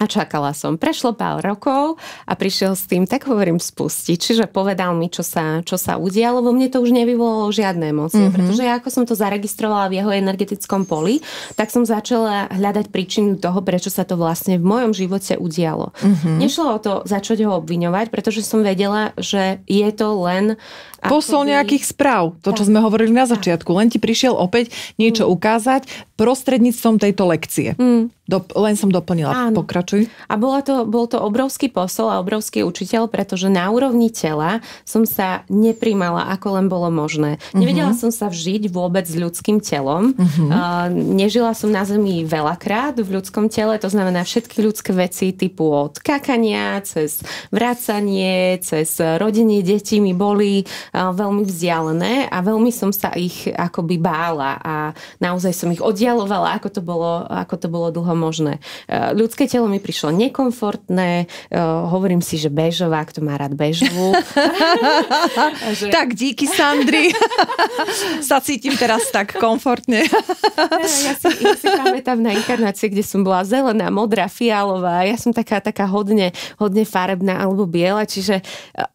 A čakala som. Prešlo pár rokov a prišiel s tým, tak hovorím, spustiť. Čiže povedal mi, čo sa, čo sa udialo, vo mne to už nevyvolalo žiadne emócie, mm-hmm. pretože ja ako som to zaregistrovala v jeho energetickom poli, tak som začala hľadať príčinu toho, prečo sa to vlastne v mojom živote udialo. Mm-hmm. Nešlo o to začať ho obviňovať, pretože som vedela, že je to len... Posol nejakých správ, to, tak. čo sme hovorili na začiatku. Len ti prišiel opäť niečo mm. ukázať prostredníctvom tejto lekcie. Mm. Do, len som doplnila, pokračujem páči. A bola to, bol to obrovský posol a obrovský učiteľ, pretože na úrovni tela som sa neprimala, ako len bolo možné. Uh-huh. Nevedela som sa vžiť vôbec s ľudským telom. Uh-huh. Uh, nežila som na Zemi veľakrát v ľudskom tele, to znamená všetky ľudské veci typu od kakania, cez vracanie, cez rodenie detí mi boli uh, veľmi vzdialené a veľmi som sa ich akoby bála a naozaj som ich oddialovala, ako to bolo, ako to bolo dlho možné. Uh, ľudské telo mi prišlo nekomfortné, e, hovorím si, že bežová, kto má rád bežovú. [laughs] že... Tak díky Sandri, [laughs] sa cítim teraz tak komfortne. ja, si, ja si pamätám na inkarnácie, kde som bola zelená, modrá, fialová, ja som taká, taká hodne, hodne farebná alebo biela, čiže e,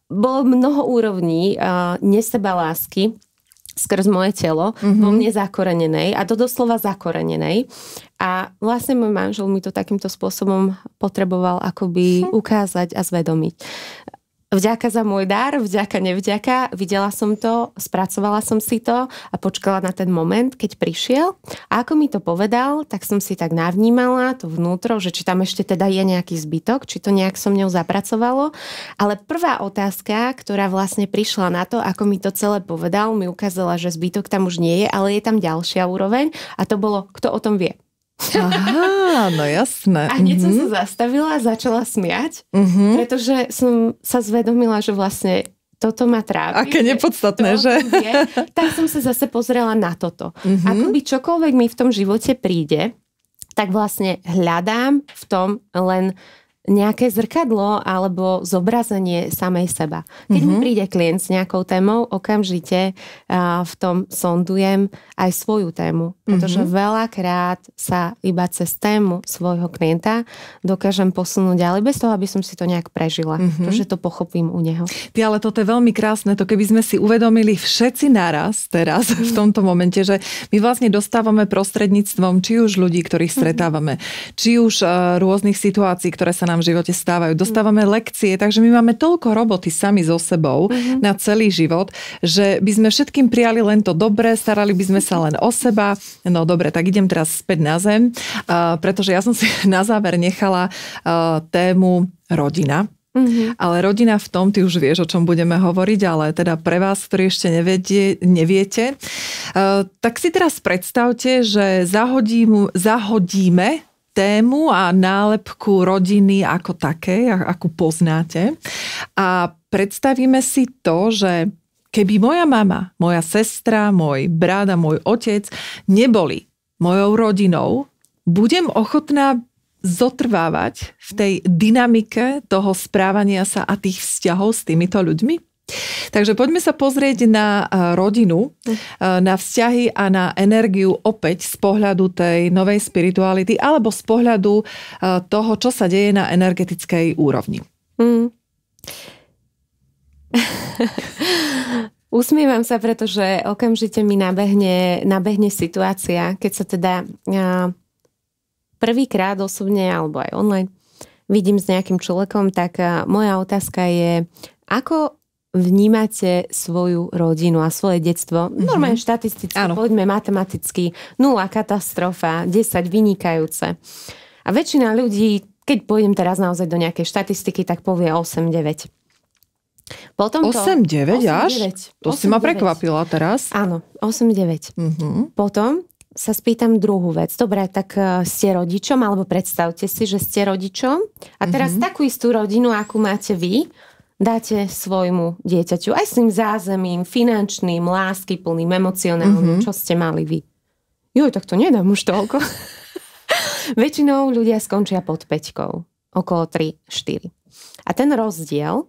bolo mnoho úrovní uh, neseba lásky, skrz moje telo, mm-hmm. vo mhm. mne zakorenenej a to doslova zakorenenej. A vlastne môj manžel mi to takýmto spôsobom potreboval akoby hm. ukázať a zvedomiť. Vďaka za môj dar, vďaka, nevďaka, videla som to, spracovala som si to a počkala na ten moment, keď prišiel. A ako mi to povedal, tak som si tak navnímala to vnútro, že či tam ešte teda je nejaký zbytok, či to nejak so mňou zapracovalo. Ale prvá otázka, ktorá vlastne prišla na to, ako mi to celé povedal, mi ukázala, že zbytok tam už nie je, ale je tam ďalšia úroveň a to bolo, kto o tom vie. Aha, no jasné. A hneď mm-hmm. som sa mhm. zastavila a začala smiať, mm-hmm. pretože som sa zvedomila, že vlastne toto ma trápi. Aké nepodstatné, že? Je, tak som sa zase pozrela na toto. Mm-hmm. Akoby čokoľvek mi v tom živote príde, tak vlastne hľadám v tom len uh, nejaké zrkadlo alebo zobrazenie samej seba. Keď mm-hmm. mi mhm. príde klient s nejakou témou, okamžite uh, v tom sondujem aj svoju tému, pretože mm-hmm. veľakrát sa iba cez tému svojho klienta dokážem posunúť ďalej bez toho, aby som si to nejak prežila, mm-hmm. pretože to pochopím u neho. Ty, ale toto je veľmi krásne, to keby sme si uvedomili všetci naraz teraz mm-hmm. [laughs] v tomto momente, že my vlastne dostávame prostredníctvom či už ľudí, ktorých mhm. stretávame, mm-hmm. či už uh, rôznych situácií, ktoré sa nám nám v živote stávajú. Dostávame lekcie, takže my máme toľko roboty sami so sebou mm-hmm. na celý život, že by sme všetkým prijali len to dobré, starali by sme sa len o seba. No dobre, tak idem teraz späť na zem, uh, pretože ja som si [laughs] na záver nechala uh, tému rodina. Mm-hmm. Ale rodina v tom, ty už vieš, o čom budeme hovoriť, ale teda pre vás, ktorí ešte nevedie, neviete, tak si teraz predstavte, že zahodím, zahodíme tému a nálepku rodiny ako také, akú poznáte. A predstavíme si to, že keby moja mama, moja sestra, môj brat a môj otec neboli mojou rodinou, budem ochotná zotrvávať v tej dynamike toho správania sa a tých vzťahov s týmito ľuďmi? Takže poďme sa pozrieť na eh, rodinu, eh, na vzťahy a na energiu opäť z pohľadu tej novej spirituality alebo z pohľadu eh, toho, čo sa deje na energetickej úrovni. Mm. [laughs] Usmievam sa, pretože okamžite mi nabehne, nabehne situácia, keď sa teda prvýkrát osobne alebo aj online vidím s nejakým človekom, tak moja otázka je, ako vnímate svoju rodinu a svoje detstvo, mm-hmm. normálne štatisticky, Áno. poďme matematicky, nula, katastrofa, 10 vynikajúce. A väčšina ľudí, keď pôjdem teraz naozaj do nejakej štatistiky, tak povie 8-9. 8-9 až? 9. To 8, si ma prekvapila teraz. Áno, 8-9. Uh-huh. Mhm. Potom sa spýtam druhú vec. Dobre, tak e, ste rodičom, alebo predstavte si, že ste rodičom a teraz uh-huh. takú istú rodinu, akú máte vy, dáte svojmu dieťaťu aj s tým zázemím finančným, lásky plným, emocionálnym, mm-hmm. čo ste mali vy. Jo, tak to nedám už toľko. [laughs] Väčšinou ľudia skončia pod 5, okolo 3-4. A ten rozdiel,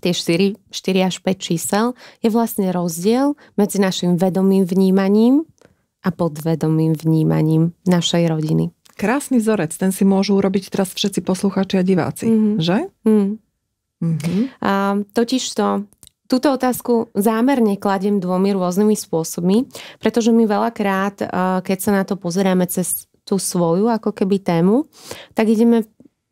tie 4, 4 až 5 čísel, je vlastne rozdiel medzi našim vedomým vnímaním a podvedomým vnímaním našej rodiny. Krásny vzorec, ten si môžu urobiť teraz všetci poslucháči a diváci, mm-hmm. že? Mm. Mm-hmm. A, totiž to, túto otázku zámerne kladiem dvomi rôznymi spôsobmi, pretože my veľakrát, eh, keď sa na to pozeráme cez tú svoju ako keby tému, tak ideme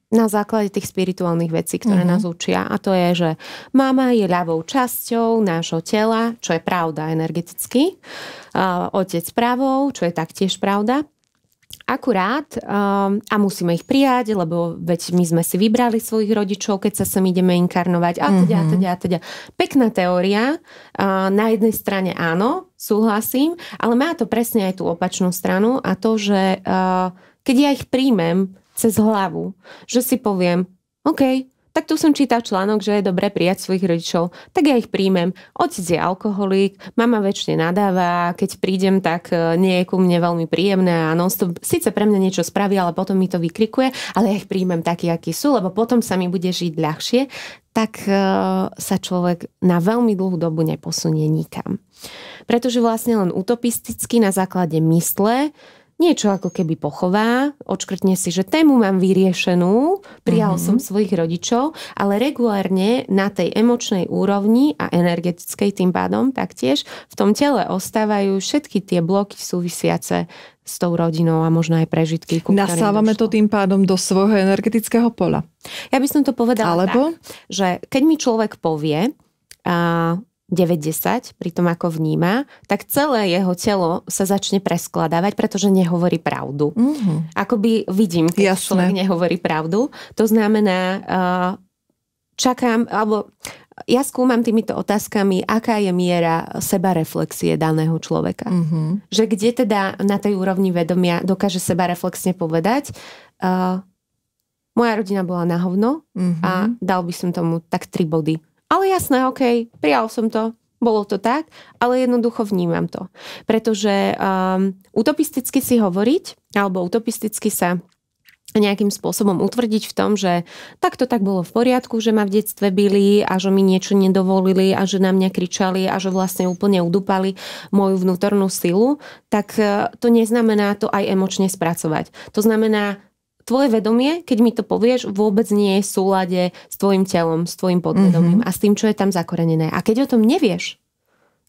na základe tých spirituálnych vecí, ktoré mm-hmm. nás učia. A to je, že mama je ľavou časťou nášho tela, čo je pravda energeticky, eh, otec pravou, čo je taktiež pravda. Akurát um, a musíme ich prijať, lebo veď my sme si vybrali svojich rodičov, keď sa sem ideme inkarnovať a teda, mm-hmm. teda, teda. Pekná teória, uh, na jednej strane áno, súhlasím, ale má to presne aj tú opačnú stranu a to, že uh, keď ja ich príjmem cez hlavu, že si poviem, OK, tak tu som čítal článok, že je dobré prijať svojich rodičov, tak ja ich príjmem. Otec je alkoholik, mama väčšine nadáva, keď prídem, tak e, nie je ku mne veľmi príjemné a nonstop síce pre mňa niečo spraví, ale potom mi to vykrikuje, ale ja ich príjmem taký, aký sú, lebo potom sa mi bude žiť ľahšie, tak e, sa človek na veľmi dlhú dobu neposunie nikam. Pretože vlastne len utopisticky na základe mysle niečo ako keby pochová, odškrtne si, že tému mám vyriešenú, prijal mm-hmm. som svojich rodičov, ale regulárne na tej emočnej úrovni a energetickej tým pádom taktiež v tom tele ostávajú všetky tie bloky súvisiace s tou rodinou a možno aj prežitky. Nasávame to tým pádom do svojho energetického pola. Ja by som to povedala Alebo? tak, že keď mi človek povie, a 90, pri tom, ako vníma, tak celé jeho telo sa začne preskladávať, pretože nehovorí pravdu. Mm-hmm. Akoby vidím, keď Jasné. človek nehovorí pravdu. To znamená, eh, čakám, alebo ja skúmam týmito otázkami, aká je miera sebareflexie daného človeka. Mm-hmm. Že kde teda na tej úrovni vedomia dokáže sebareflexne povedať, eh, moja rodina bola na hovno mm-hmm. a dal by som tomu tak tri body ale jasné, OK, prijal som to, bolo to tak, ale jednoducho vnímam to. Pretože um, utopisticky si hovoriť, alebo utopisticky sa nejakým spôsobom utvrdiť v tom, že takto tak bolo v poriadku, že ma v detstve byli a že mi niečo nedovolili a že na mňa kričali a že vlastne úplne udupali moju vnútornú silu, tak eh, to neznamená to aj emočne spracovať. To znamená tvoje vedomie, keď mi to povieš, vôbec nie je v súlade s tvojim telom, s tvojim podvedomím mm-hmm. a s tým, čo je tam zakorenené. A keď o tom nevieš,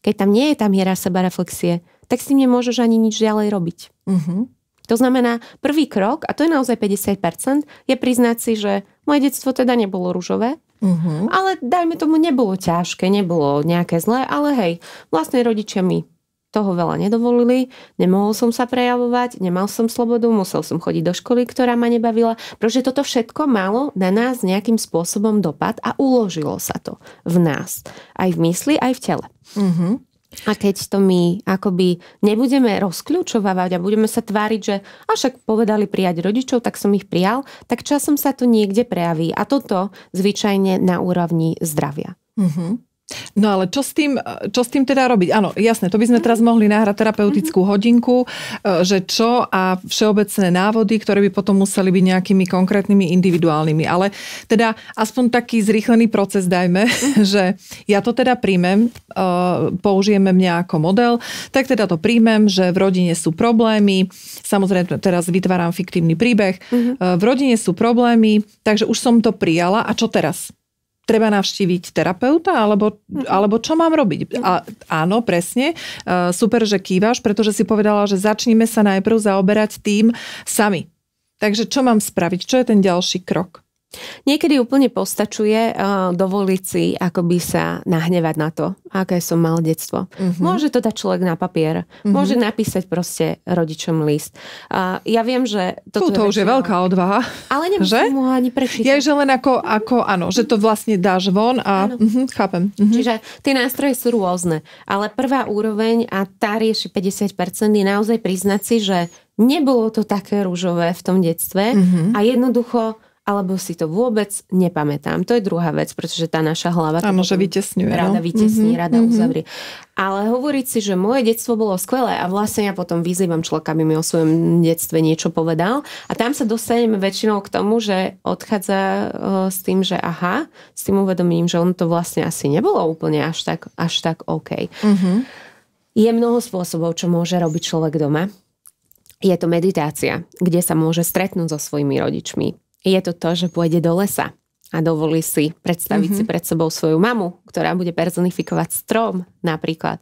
keď tam nie je tá miera reflexie, tak s tým nemôžeš ani nič ďalej robiť. Mm-hmm. To znamená, prvý krok, a to je naozaj 50%, je priznať si, že moje detstvo teda nebolo rúžové, mm-hmm. ale dajme tomu, nebolo ťažké, nebolo nejaké zlé, ale hej, vlastne rodičia mi toho veľa nedovolili, nemohol som sa prejavovať, nemal som slobodu, musel som chodiť do školy, ktorá ma nebavila, pretože toto všetko malo na nás nejakým spôsobom dopad a uložilo sa to v nás. Aj v mysli, aj v tele. Mm-hmm. A keď to my akoby nebudeme rozkľúčovávať a budeme sa tváriť, že však povedali prijať rodičov, tak som ich prijal, tak časom sa to niekde prejaví. A toto zvyčajne na úrovni zdravia. Mm-hmm. No ale čo s tým, čo s tým teda robiť? Áno, jasné, to by sme teraz mohli nahrať terapeutickú mhm. hodinku, e, že čo a všeobecné návody, ktoré by potom museli byť nejakými konkrétnymi individuálnymi. Ale teda aspoň taký zrýchlený proces dajme, mhm. [laughs] že ja to teda príjmem, e, použijeme mňa ako model, tak teda to príjmem, že v rodine sú problémy, samozrejme teraz vytváram fiktívny príbeh, mhm. e, v rodine sú problémy, takže už som to prijala a čo teraz? treba navštíviť terapeuta, alebo, mhm. alebo čo mám robiť? Mhm. A, áno, presne. Uh, super, že kývaš, pretože si povedala, že začníme sa najprv zaoberať tým sami. Takže čo mám spraviť? Čo je ten ďalší krok? Niekedy úplne postačuje uh, dovoliť si akoby sa nahnevať na to, aké som mal detstvo. Uh-huh. Môže to dať človek na papier. uh-huh. Môže napísať proste rodičom list. Uh, ja viem, že... Toto to, je už je veľká odvaha. Ale nemusím mu ani prečítať. Ja že len ako, ako áno, že to vlastne dáš von a uh-huh, chápem. Uh-huh. Čiže tie nástroje sú rôzne. Ale prvá úroveň a tá rieši 50% je naozaj priznať si, že nebolo to také rúžové v tom detstve uh-huh. a jednoducho alebo si to vôbec nepamätám. To je druhá vec, pretože tá naša hlava... Áno, že vytesňuje. Rada no. vytesní, mm-hmm, rada mm-hmm. uzavrie. Ale hovoriť si, že moje detstvo bolo skvelé a vlastne ja potom vyzývam človeka, aby mi o svojom detstve niečo povedal. A tam sa dostaneme väčšinou k tomu, že odchádza e, s tým, že aha, s tým uvedomím, že on to vlastne asi nebolo úplne až tak, až tak OK. Mm-hmm. Je mnoho spôsobov, čo môže robiť človek doma. Je to meditácia, kde sa môže stretnúť so svojimi rodičmi je to to, že pôjde do lesa a dovolí si predstaviť mm-hmm. si mhm. pred sebou svoju mamu, ktorá bude personifikovať strom napríklad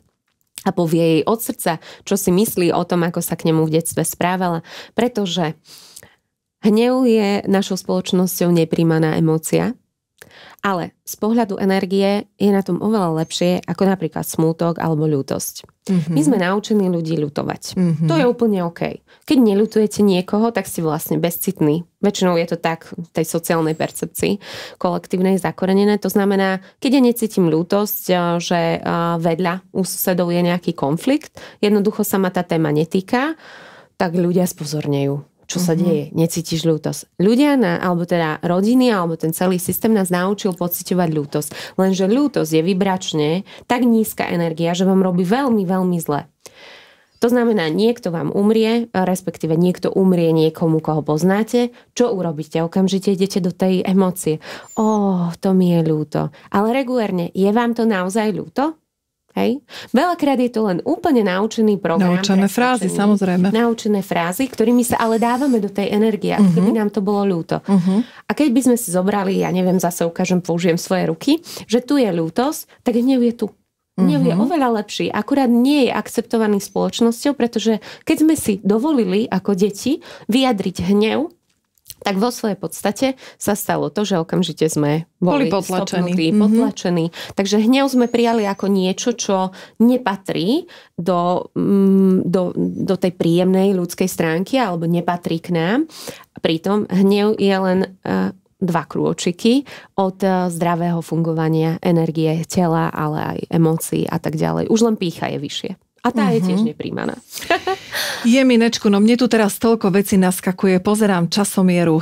a povie jej od srdca, čo si myslí o tom, ako sa k nemu v detstve správala, pretože hnev je našou spoločnosťou nepríjmaná emócia, ale z pohľadu energie je na tom oveľa lepšie ako napríklad smútok alebo ľútosť. Mm-hmm. My mhm. sme naučení ľudí ľutovať. Mm-hmm. To je úplne OK. Keď neľutujete niekoho, tak ste vlastne bezcitní. Väčšinou je to tak v tej sociálnej percepcii kolektívnej zakorenené. To znamená, keď ja necítim ľútosť, eh, že eh, vedľa u susedov je nejaký konflikt, jednoducho sa ma tá téma netýka, tak ľudia spozornejú čo sa mhm. deje. Necítiš ľútosť. Ľudia, na, alebo teda rodiny, alebo ten celý systém nás naučil pocitovať ľútosť. Lenže ľútosť je vibračne tak nízka energia, že vám robí veľmi, veľmi zle. To znamená, niekto vám umrie, respektíve niekto umrie niekomu, koho poznáte. Čo urobíte? Okamžite idete do tej emócie. Ó, oh, to mi je ľúto. Ale regulérne, je vám to naozaj ľúto? Hej? Veľakrát je to len úplne naučený program. Naučené frázy, samozrejme. Naučené frázy, ktorými sa ale dávame do tej energie, uh-huh. keby mhm. nám to bolo ľúto. Uh-huh. A keď by sme si zobrali, ja neviem, zase ukážem, použijem svoje ruky, že tu je ľútosť, tak hnev je tu. Hnev uh-huh. je mhm. oveľa lepší, akurát nie je akceptovaný spoločnosťou, pretože keď sme si dovolili ako deti vyjadriť hnev, tak vo svojej podstate sa stalo to, že okamžite sme boli, boli potlačení. Mm-hmm. potlačení. Mhm. Takže hnev sme prijali ako niečo, čo nepatrí do, mm, do, do tej príjemnej ľudskej stránky alebo nepatrí k nám. Pritom hnev je len uh, dva krôčiky od uh, zdravého fungovania energie tela, ale aj emócií a tak ďalej. Už len pícha je vyššie. A tá uh-huh. je mhm. tiež nepríjmaná. [laughs] je nečku, no mne tu teraz toľko veci naskakuje. Pozerám časomieru.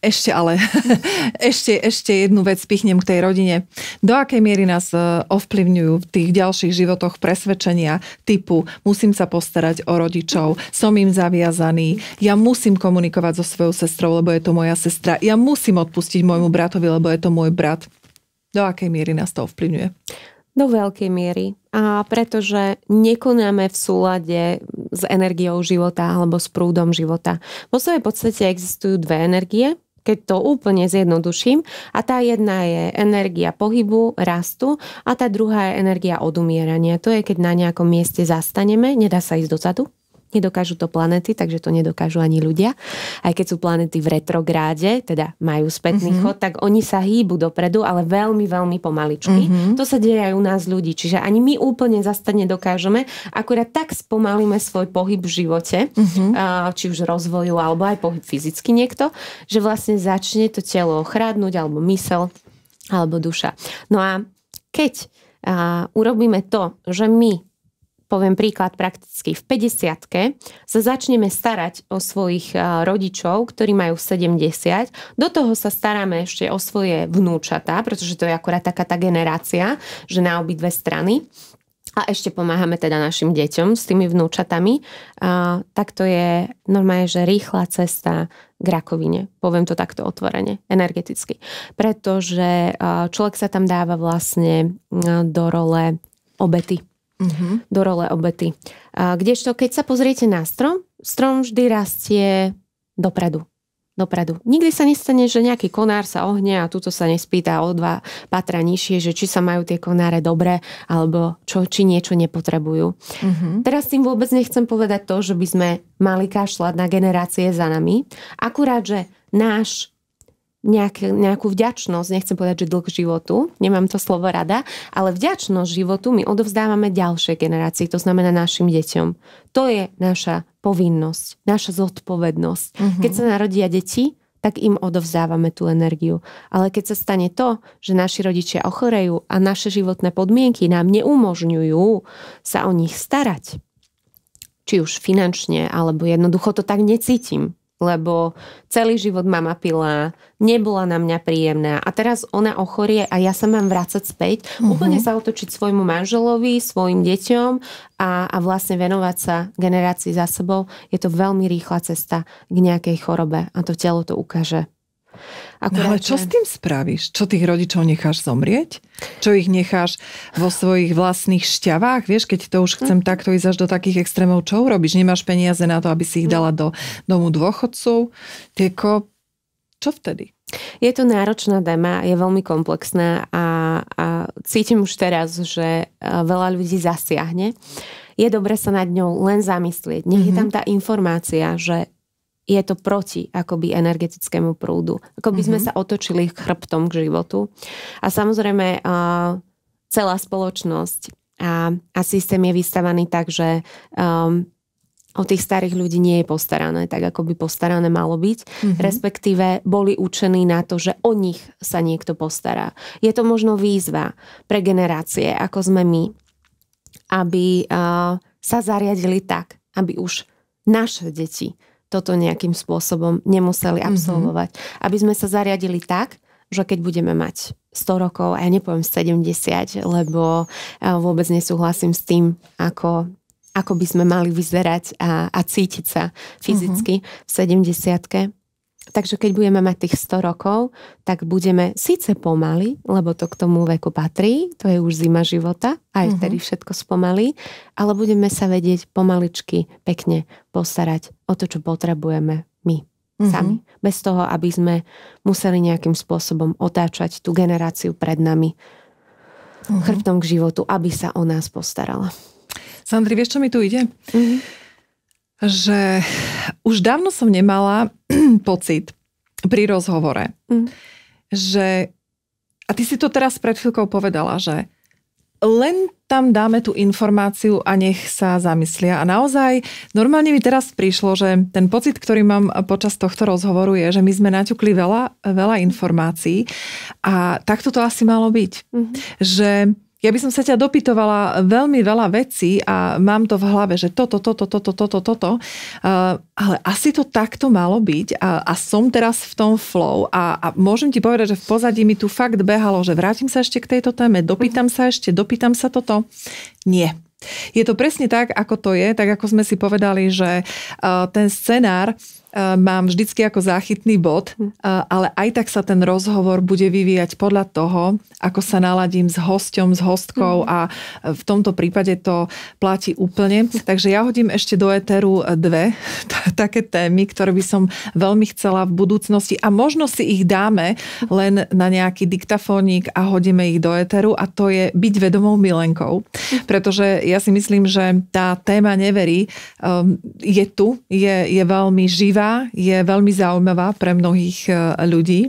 Ešte ale, [laughs] ešte, ešte jednu vec spichnem k tej rodine. Do akej miery nás e, ovplyvňujú v tých ďalších životoch presvedčenia typu musím sa postarať o rodičov, som im zaviazaný, ja musím komunikovať so svojou sestrou, lebo je to moja sestra, ja musím odpustiť môjmu bratovi, lebo je to môj brat. Do akej miery nás to ovplyvňuje? Do veľkej miery. A pretože nekonáme v súlade s energiou života alebo s prúdom života. Vo svojej podstate existujú dve energie, keď to úplne zjednoduším. A tá jedna je energia pohybu, rastu a tá druhá je energia odumierania. To je, keď na nejakom mieste zastaneme, nedá sa ísť dozadu, Nedokážu to planety, takže to nedokážu ani ľudia. Aj keď sú planety v retrográde, teda majú spätný mm-hmm. chod, tak oni sa hýbu dopredu, ale veľmi, veľmi pomaličky. Mm-hmm. To sa deje aj u nás ľudí, čiže ani my úplne zastať nedokážeme, akurát tak spomalíme svoj pohyb v živote, mm-hmm. či už rozvoju, alebo aj pohyb fyzicky niekto, že vlastne začne to telo ochrádnuť, alebo mysel, alebo duša. No a keď a, urobíme to, že my poviem príklad prakticky, v 50 sa začneme starať o svojich e, rodičov, ktorí majú 70. Do toho sa staráme ešte o svoje vnúčatá, pretože to je akurát taká tá generácia, že na obidve strany. A ešte pomáhame teda našim deťom s tými vnúčatami. A, tak to je normálne, že rýchla cesta k rakovine. Poviem to takto otvorene, energeticky. Pretože e, človek sa tam dáva vlastne e, do role obety mm-hmm. do role obety. A kdežto, keď sa pozriete na strom, strom vždy rastie dopredu. Dopredu. Nikdy sa nestane, že nejaký konár sa ohne a tuto sa nespýta o dva patra nižšie, že či sa majú tie konáre dobre, alebo čo, či niečo nepotrebujú. Mm-hmm. Teraz tým vôbec nechcem povedať to, že by sme mali kašľať na generácie za nami. Akurát, že náš nejak, nejakú vďačnosť, nechcem povedať, že dlh životu, nemám to slovo rada, ale vďačnosť životu my odovzdávame ďalšej generácii, to znamená našim deťom. To je naša povinnosť, naša zodpovednosť. Mm-hmm. Keď sa narodia deti, tak im odovzdávame tú energiu. Ale keď sa stane to, že naši rodičia ochorejú a naše životné podmienky nám neumožňujú sa o nich starať, či už finančne, alebo jednoducho to tak necítim, lebo celý život mama pila, nebola na mňa príjemná a teraz ona ochorie a ja sa mám vrácať späť, uh-huh. úplne sa otočiť svojmu manželovi, svojim deťom a, a vlastne venovať sa generácii za sebou. Je to veľmi rýchla cesta k nejakej chorobe a to telo to ukáže. Akurát, no ale čo s tým spravíš? Čo tých rodičov necháš zomrieť? Čo ich necháš vo svojich vlastných šťavách? Vieš, keď to už chcem mhm. takto ísť až do takých extrémov, čo urobíš? Nemáš peniaze na to, aby si ich mhm. dala do domu dôchodcov? Tieko, čo vtedy? Je to náročná téma, je veľmi komplexná a, a cítim už teraz, že e, veľa ľudí zasiahne. Je dobre sa nad ňou len zamyslieť. Nech mm-hmm. je tam mhm. tá informácia, že je to proti akoby energetickému prúdu. Ako by sme mm-hmm. sa otočili chrbtom k životu. A samozrejme uh, celá spoločnosť a, a systém je vystavaný tak, že um, o tých starých ľudí nie je postarané tak, ako by postarané malo byť. Mm-hmm. Respektíve boli učení na to, že o nich sa niekto postará. Je to možno výzva pre generácie, ako sme my, aby uh, sa zariadili tak, aby už naše deti toto nejakým spôsobom nemuseli mhm. absolvovať. Mm-hmm. Aby sme sa zariadili tak, že keď budeme mať 100 rokov, a ja nepoviem 70, lebo eh, vôbec nesúhlasím s tým, ako, ako by sme mali vyzerať a, a cítiť sa mhm. fyzicky mm-hmm. v 70 Takže keď budeme mať tých 100 rokov, tak budeme síce pomaly, lebo to k tomu veku patrí, to je už zima života, aj uh-huh. Mhm. vtedy všetko spomalí, ale budeme sa vedieť pomaličky, pekne postarať o to, čo potrebujeme my uh-huh. sami. Bez toho, aby sme museli nejakým spôsobom otáčať tú generáciu pred nami uh-huh. chrbtom k životu, aby sa o nás postarala. Sandri, vieš, čo mi tu ide? Uh-huh že už dávno som nemala [clears throat] pocit pri rozhovore, mm. že, a ty si to teraz pred chvíľkou povedala, že len tam dáme tú informáciu a nech sa zamyslia. A naozaj, normálne mi teraz prišlo, že ten pocit, ktorý mám počas tohto rozhovoru je, že my sme naťukli veľa, veľa informácií a takto to asi malo byť. Mm-hmm. Že ja by som sa ťa dopytovala veľmi veľa vecí a mám to v hlave, že toto, toto, toto, toto, toto, eh, ale asi to takto malo byť a, a som teraz v tom flow a, a môžem ti povedať, že v pozadí mi tu fakt behalo, že vrátim sa ešte k tejto téme, dopýtam sa ešte, dopýtam sa toto. Nie, je to presne tak, ako to je, tak ako sme si povedali, že eh, ten scenár E, mám vždycky ako záchytný bod, e, ale aj tak sa ten rozhovor bude vyvíjať podľa toho, ako sa naladím s hosťom, s hostkou mhm. a e, v tomto prípade to platí úplne. [laughs] Takže ja hodím ešte do Eteru dve [laughs] také témy, ktoré by som veľmi chcela v budúcnosti a možno si ich dáme len na nejaký diktafónik a hodíme ich do Eteru a to je byť vedomou milenkou. Mhm. Pretože ja si myslím, že tá téma neverí je tu, je, je veľmi živá výživa je veľmi zaujímavá pre mnohých e, ľudí.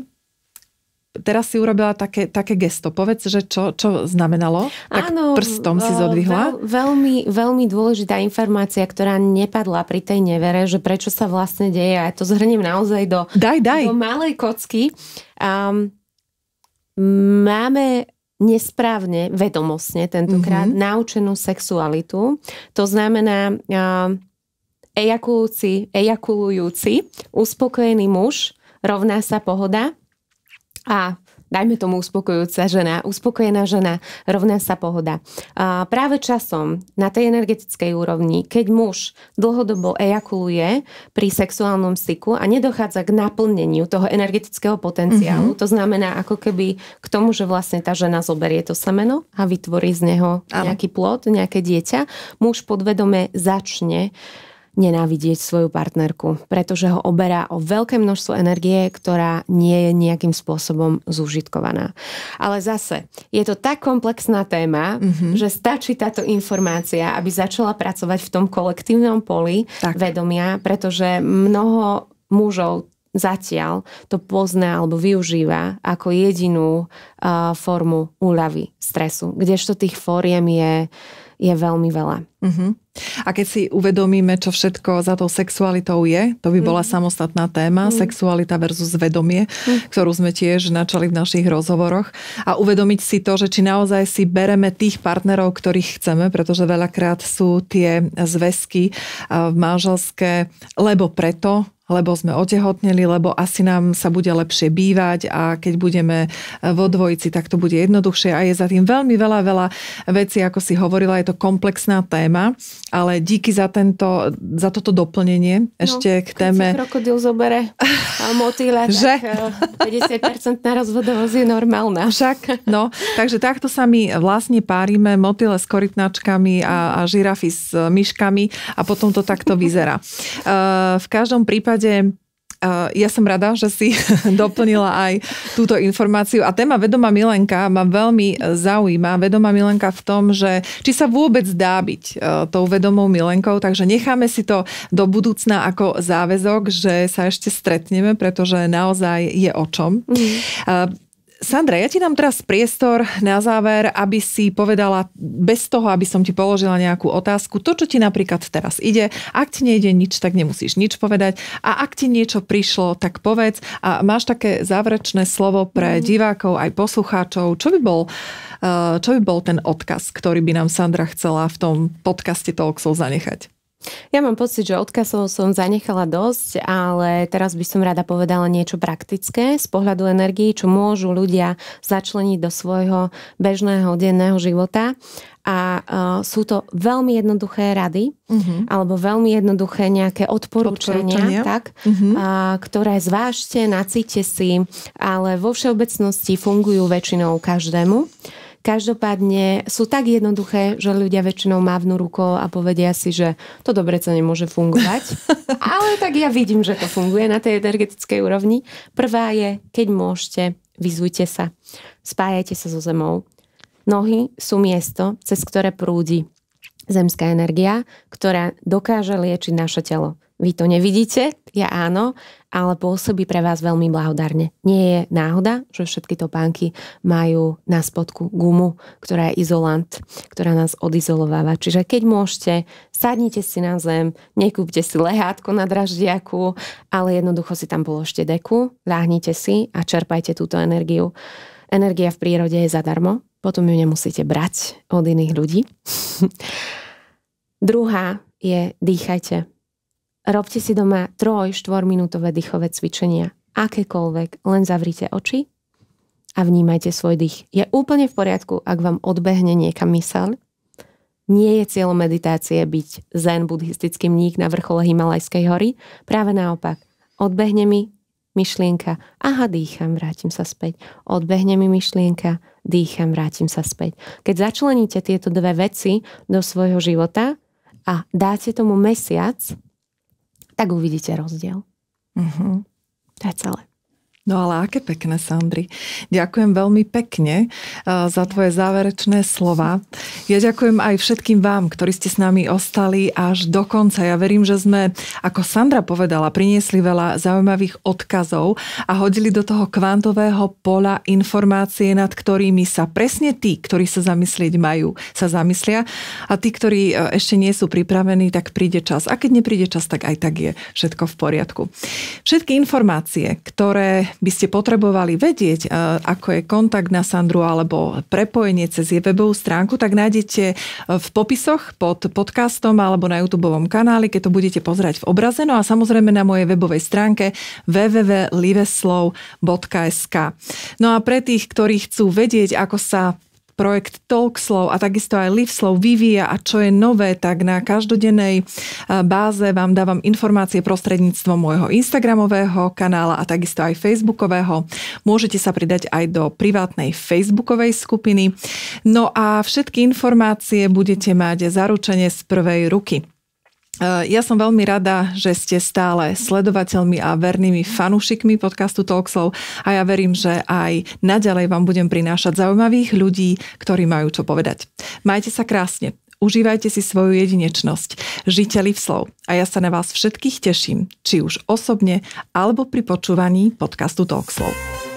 Teraz si urobila také, také gesto. Povedz, že čo, čo znamenalo? Tak Áno, prstom si e, zodvihla. Veľ, veľmi, veľmi dôležitá informácia, ktorá nepadla pri tej nevere, že prečo sa vlastne deje. A ja to zhrnem naozaj do, daj, daj. do malej kocky. Um, máme nesprávne, vedomostne tentokrát, mm-hmm. naučenú sexualitu. To znamená... Um, ejakulujúci, ejakulujúci uspokojený muž rovná sa pohoda a dajme tomu uspokojujúca žena, uspokojená žena rovná sa pohoda. A práve časom na tej energetickej úrovni, keď muž dlhodobo ejakuluje pri sexuálnom styku a nedochádza k naplneniu toho energetického potenciálu, mm-hmm. to znamená ako keby k tomu, že vlastne tá žena zoberie to semeno a vytvorí z neho nejaký plod, nejaké dieťa, muž podvedome začne uh, nenávidieť svoju partnerku, pretože ho oberá o veľké množstvo energie, ktorá nie je nejakým spôsobom zúžitkovaná. Ale zase, je to tak komplexná téma, mm-hmm. že stačí táto informácia, aby začala pracovať v tom kolektívnom poli tak. vedomia, pretože mnoho mužov zatiaľ to pozná alebo využíva ako jedinú uh, formu úľavy stresu, kdežto tých fóriem je je veľmi veľa. Uh-huh. A keď si uvedomíme, čo všetko za tou sexualitou je, to by bola uh-huh. samostatná téma, uh-huh. sexualita versus vedomie, uh-huh. ktorú sme tiež načali v našich rozhovoroch. A uvedomiť si to, že či naozaj si bereme tých partnerov, ktorých chceme, pretože veľakrát sú tie zväzky eh, v manželské, lebo preto, lebo sme otehotneli, lebo asi nám sa bude lepšie bývať a keď budeme eh, vo dvojici, tak to bude jednoduchšie a je za tým veľmi veľa, veľa vecí, ako si hovorila, je to komplexná téma, ale díky za, tento, za toto doplnenie no, ešte no, k téme... Keď krokodil zobere a motýle, [laughs] že? tak 50% na rozvodovosť je normálna. Však, no, takže takto sa my vlastne párime motýle s korytnačkami a, a žirafy s myškami a potom to takto vyzerá. Eh, v každom prípade prípade eh, ja som rada, že si [laughs] doplnila aj túto informáciu. A téma vedomá Milenka ma veľmi eh, zaujíma. Vedomá Milenka v tom, že či sa vôbec dá byť eh, tou vedomou Milenkou, takže necháme si to do budúcna ako záväzok, že sa ešte stretneme, pretože naozaj je o čom. Mm. Sandra, ja ti dám teraz priestor na záver, aby si povedala bez toho, aby som ti položila nejakú otázku, to, čo ti napríklad teraz ide. Ak ti nejde nič, tak nemusíš nič povedať. A ak ti niečo prišlo, tak povedz. A máš také záverečné slovo pre mhm. divákov, aj poslucháčov. Čo by, bol, eh, čo by bol ten odkaz, ktorý by nám Sandra chcela v tom podcaste Talksov zanechať? Ja mám pocit, že odkazov som zanechala dosť, ale teraz by som rada povedala niečo praktické z pohľadu energii, čo môžu ľudia začleniť do svojho bežného denného života. A uh, sú to veľmi jednoduché rady, uh-huh. alebo veľmi jednoduché nejaké odporúčania, odporúčania. Tak, uh-huh. uh, ktoré zvážte, nacíte si, ale vo všeobecnosti fungujú väčšinou každému. Každopádne sú tak jednoduché, že ľudia väčšinou mávnu rukou a povedia si, že to dobre sa nemôže fungovať. [laughs] Ale tak ja vidím, že to funguje na tej energetickej úrovni. Prvá je, keď môžete, vyzujte sa. Spájajte sa so zemou. Nohy sú miesto, cez ktoré prúdi zemská energia, ktorá dokáže liečiť naše telo. Vy to nevidíte, ja áno, ale pôsobí pre vás veľmi blahodarne. Nie je náhoda, že všetky topánky majú na spodku gumu, ktorá je izolant, ktorá nás odizolováva. Čiže keď môžete, sadnite si na zem, nekúpte si lehátko na draždiaku, ale jednoducho si tam položte deku, láhnite si a čerpajte túto energiu. Energia v prírode je zadarmo, potom ju nemusíte brať od iných ľudí. [laughs] Druhá je dýchajte Robte si doma 3-4 minútové dýchové cvičenia. Akékoľvek, len zavrite oči a vnímajte svoj dých. Je úplne v poriadku, ak vám odbehne niekam myseľ. Nie je cieľom meditácie byť zen buddhistický mník na vrchole Himalajskej hory. Práve naopak, odbehne mi myšlienka, aha, dýcham, vrátim sa späť. Odbehne mi myšlienka, dýcham, vrátim sa späť. Keď začleníte tieto dve veci do svojho života a dáte tomu mesiac, tak uvidíte rozdiel. Uh-huh. To je celé. No ale aké pekné, Sandri. Ďakujem veľmi pekne eh, za tvoje záverečné slova. Ja ďakujem aj všetkým vám, ktorí ste s nami ostali až do konca. Ja verím, že sme, ako Sandra povedala, priniesli veľa zaujímavých odkazov a hodili do toho kvantového pola informácie, nad ktorými sa presne tí, ktorí sa zamyslieť majú, sa zamyslia a tí, ktorí eh, ešte nie sú pripravení, tak príde čas. A keď nepríde čas, tak aj tak je všetko v poriadku. Všetky informácie, ktoré by ste potrebovali vedieť, e, ako je kontakt na Sandru alebo prepojenie cez jej webovú stránku, tak nájdete e, v popisoch pod podcastom alebo na YouTube kanáli, keď to budete pozerať v obraze. No a samozrejme na mojej webovej stránke www.liveslow.sk. No a pre tých, ktorí chcú vedieť, ako sa projekt Talkslow a takisto aj Liveslow vyvíja a čo je nové, tak na každodennej e, báze vám dávam informácie prostredníctvom môjho Instagramového kanála a takisto aj Facebookového. Môžete sa pridať aj do privátnej Facebookovej skupiny. No a všetky informácie budete mať zaručene z prvej ruky. Eh, ja som veľmi rada, že ste stále sledovateľmi a vernými fanúšikmi podcastu Talkslov a ja verím, že aj naďalej vám budem prinášať zaujímavých ľudí, ktorí majú čo povedať. Majte sa krásne, užívajte si svoju jedinečnosť, žite live slov a ja sa na vás všetkých teším, či už osobne alebo pri počúvaní podcastu Talkslov.